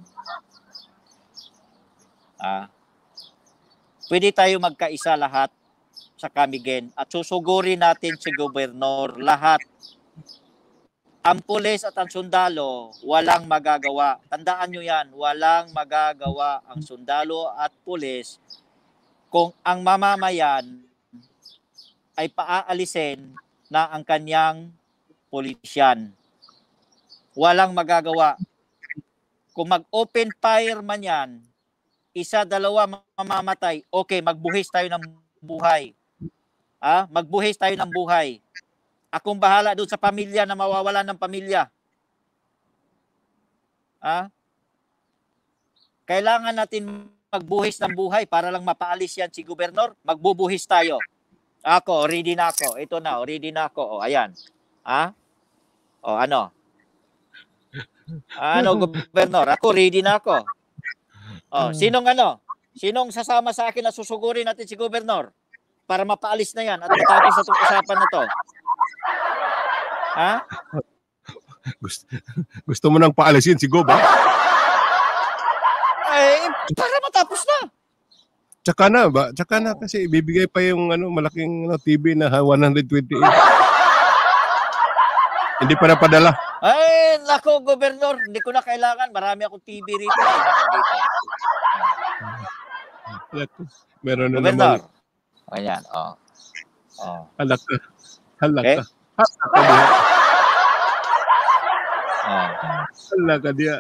Ah, Pwede tayo magkaisa lahat sa Kamigen at susuguri natin si Gobernador lahat. Ang pulis at ang sundalo, walang magagawa. Tandaan nyo yan, walang magagawa ang sundalo at pulis kung ang mamamayan ay paaalisin na ang kanyang polisyan. Walang magagawa. Kung mag-open fire man yan, isa, dalawa mamamatay. Okay, magbuhis tayo ng buhay. Ha? magbuhis tayo ng buhay. Akong bahala doon sa pamilya na mawawala ng pamilya. Ha? Kailangan natin magbuhis ng buhay para lang mapaalis yan si gobernador. Magbubuhis tayo. Ako, ready na ako. Ito na, oh, ready na ako. O, oh, ayan. Ha? O, oh, ano? Ano, gobernador? Ako, ready na ako. Oh, hmm. sinong ano? Sinong sasama sa akin na susugurin natin si Governor para mapaalis na yan at matapos na itong usapan na to? Ha? Gusto, gusto mo nang paalisin si Gob, ha? Eh, para matapos na. Tsaka na ba? Tsaka na kasi ibibigay pa yung ano malaking ano, TV na 128. Hindi pa napadala. Ay, nako, gobernador, hindi ko na kailangan. Marami akong TV rito. dito. Meron na gobernador. naman. Ayan, oh. oh. Halaka. Halaka. Okay? Halaka diya. oh. Halaka diya.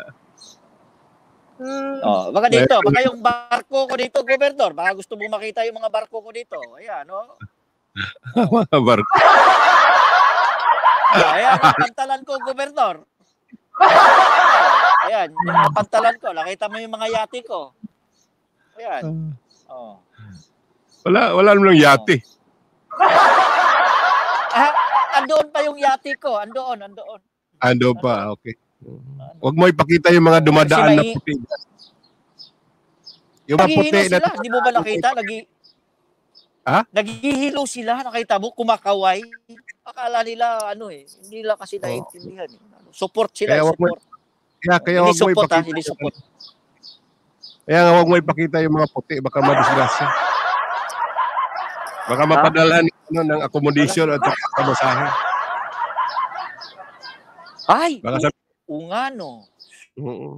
Hmm. Oh, baka dito, baka yung barko ko dito, gobernador. Baka gusto mo makita yung mga barko ko dito. Ayan, no? Oh. *laughs* mga barko. *laughs* Ayan, pantalan ko, gobernador. Ayan, pantalan ko. Nakita mo yung mga yate ko. Ayan. Oh. Wala, wala naman yung yate. *laughs* ah, andoon pa yung yate ko. Andoon, andoon. Andoon pa, okay. Huwag mo ipakita yung mga dumadaan may... na puti. Yung mga puti na... Hindi mo ba nakita? Nagi... Ha? Nagihilo sila. Nakita mo? Kumakaway akala nila ano eh, hindi nila kasi naiintindihan. Eh. Ano, Support sila, kaya support. Mo, kaya, kaya wag mo ipakita. Ha, support. Kaya nga wag mo ipakita yung mga puti, baka madisgrasya. Baka mapadala ni ano, ng accommodation at pamasahe. Ay, baka sa... o Oo.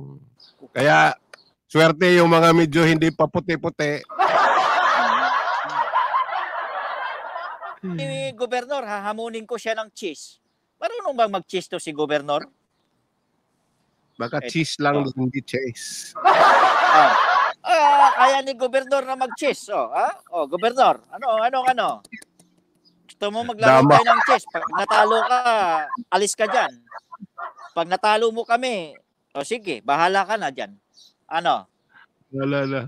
Kaya, swerte yung mga medyo hindi pa puti-puti. Hmm. Eh, gobernador, hahamunin ko siya ng cheese. Marunong bang mag-cheese to si gobernador? Baka Ito. cheese lang, oh. hindi cheese. *laughs* ah. ah, kaya ni gobernador na mag-cheese. Oh, ah? oh, gobernador, ano, ano, ano? Gusto mo maglaro Dama. tayo ng chess? Pag natalo ka, alis ka diyan. Pag natalo mo kami, oh, sige, bahala ka na diyan. Ano? Wala na.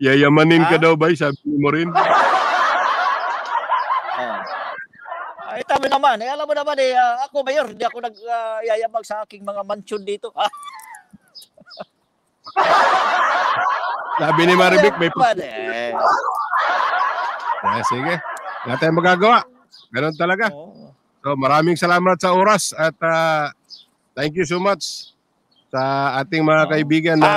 Yayamanin ha? ka daw ba? Sabi mo rin. *laughs* eh, tama naman. Eh, alam mo naman, eh, uh, ako mayor, hindi ako nagyayabag uh, sa aking mga mansion dito. *laughs* Sabi ni Maribik, may... Naman, eh. eh. eh, sige. Wala tayong magagawa. Ganun talaga. So maraming salamat sa oras at uh, thank you so much sa ating mga kaibigan. Na...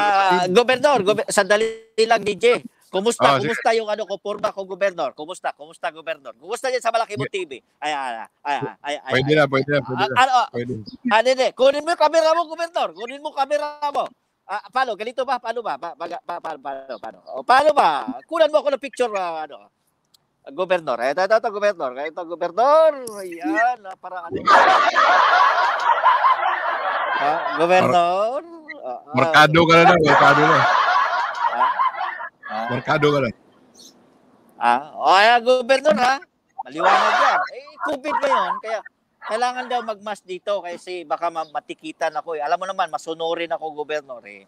Uh, Gobernador, gober- sandali lang DJ. Kumusta? Oh, kumusta yung ano ko forma ko gobernador? Kumusta? Kumusta gobernador? Kumusta din sa malaki mo TV? Ay ay ay ay. ay pwede na, pwede na, pwede na. Ano? Ano din? Kunin mo kamera mo gobernador. Kunin mo kamera mo. Ah, paano? Ganito ba? Paano ba? Pa, pa, pa, paano, paano? O, paano ba? Kunan mo ako ng picture, uh, ano? Gobernador. Ito, ito, ito, gobernador. Ito, gobernador. Ayan, para ano. ah, gobernador. Mar- ah, markado ka na na, markado na. Markado ka lang. Ah, o kaya gobernador ha, maliwanag yan. Eh, COVID pa yun, kaya kailangan daw magmas dito kasi baka matikitan ako eh. Alam mo naman, masunurin ako gobernador eh.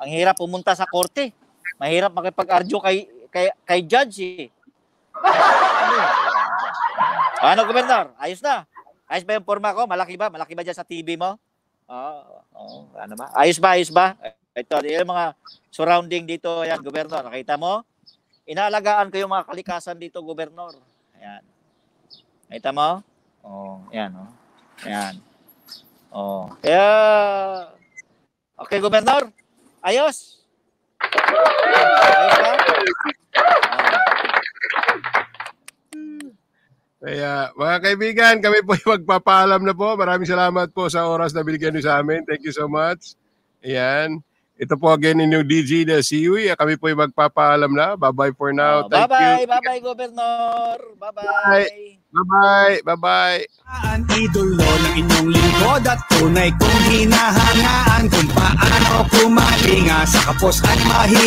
Ang hirap pumunta sa korte. Mahirap makipag-argue kay, kay, kay judge eh. ano, gobernador? Ayos na. Ayos ba yung forma ko? Malaki ba? Malaki ba dyan sa TV mo? Oh, oh, ano ba? Ayos ba? Ayos ba? Ito, yung mga surrounding dito, ayan, gobernador, nakita mo? Inaalagaan ko yung mga kalikasan dito, gobernador. Ayan. Nakita mo? Oh, ayan, oh. Ayan. Oh. Kaya, okay, gobernador, ayos. Ayos ka? Ah. Kaya mga kaibigan, kami po yung magpapaalam na po. Maraming salamat po sa oras na binigyan niyo sa amin. Thank you so much. Ayan. Ito po again inyong DJ na si Yui. Kami po ay magpapaalam na. Bye-bye for now. Oh, Thank bye-bye, you. Bye-bye, Governor. Bye-bye. Bye-bye. Bye-bye. Ang idolo ng inyong lingkod at tunay kong hinahangaan kung paano kumalinga sa kapos at mahi.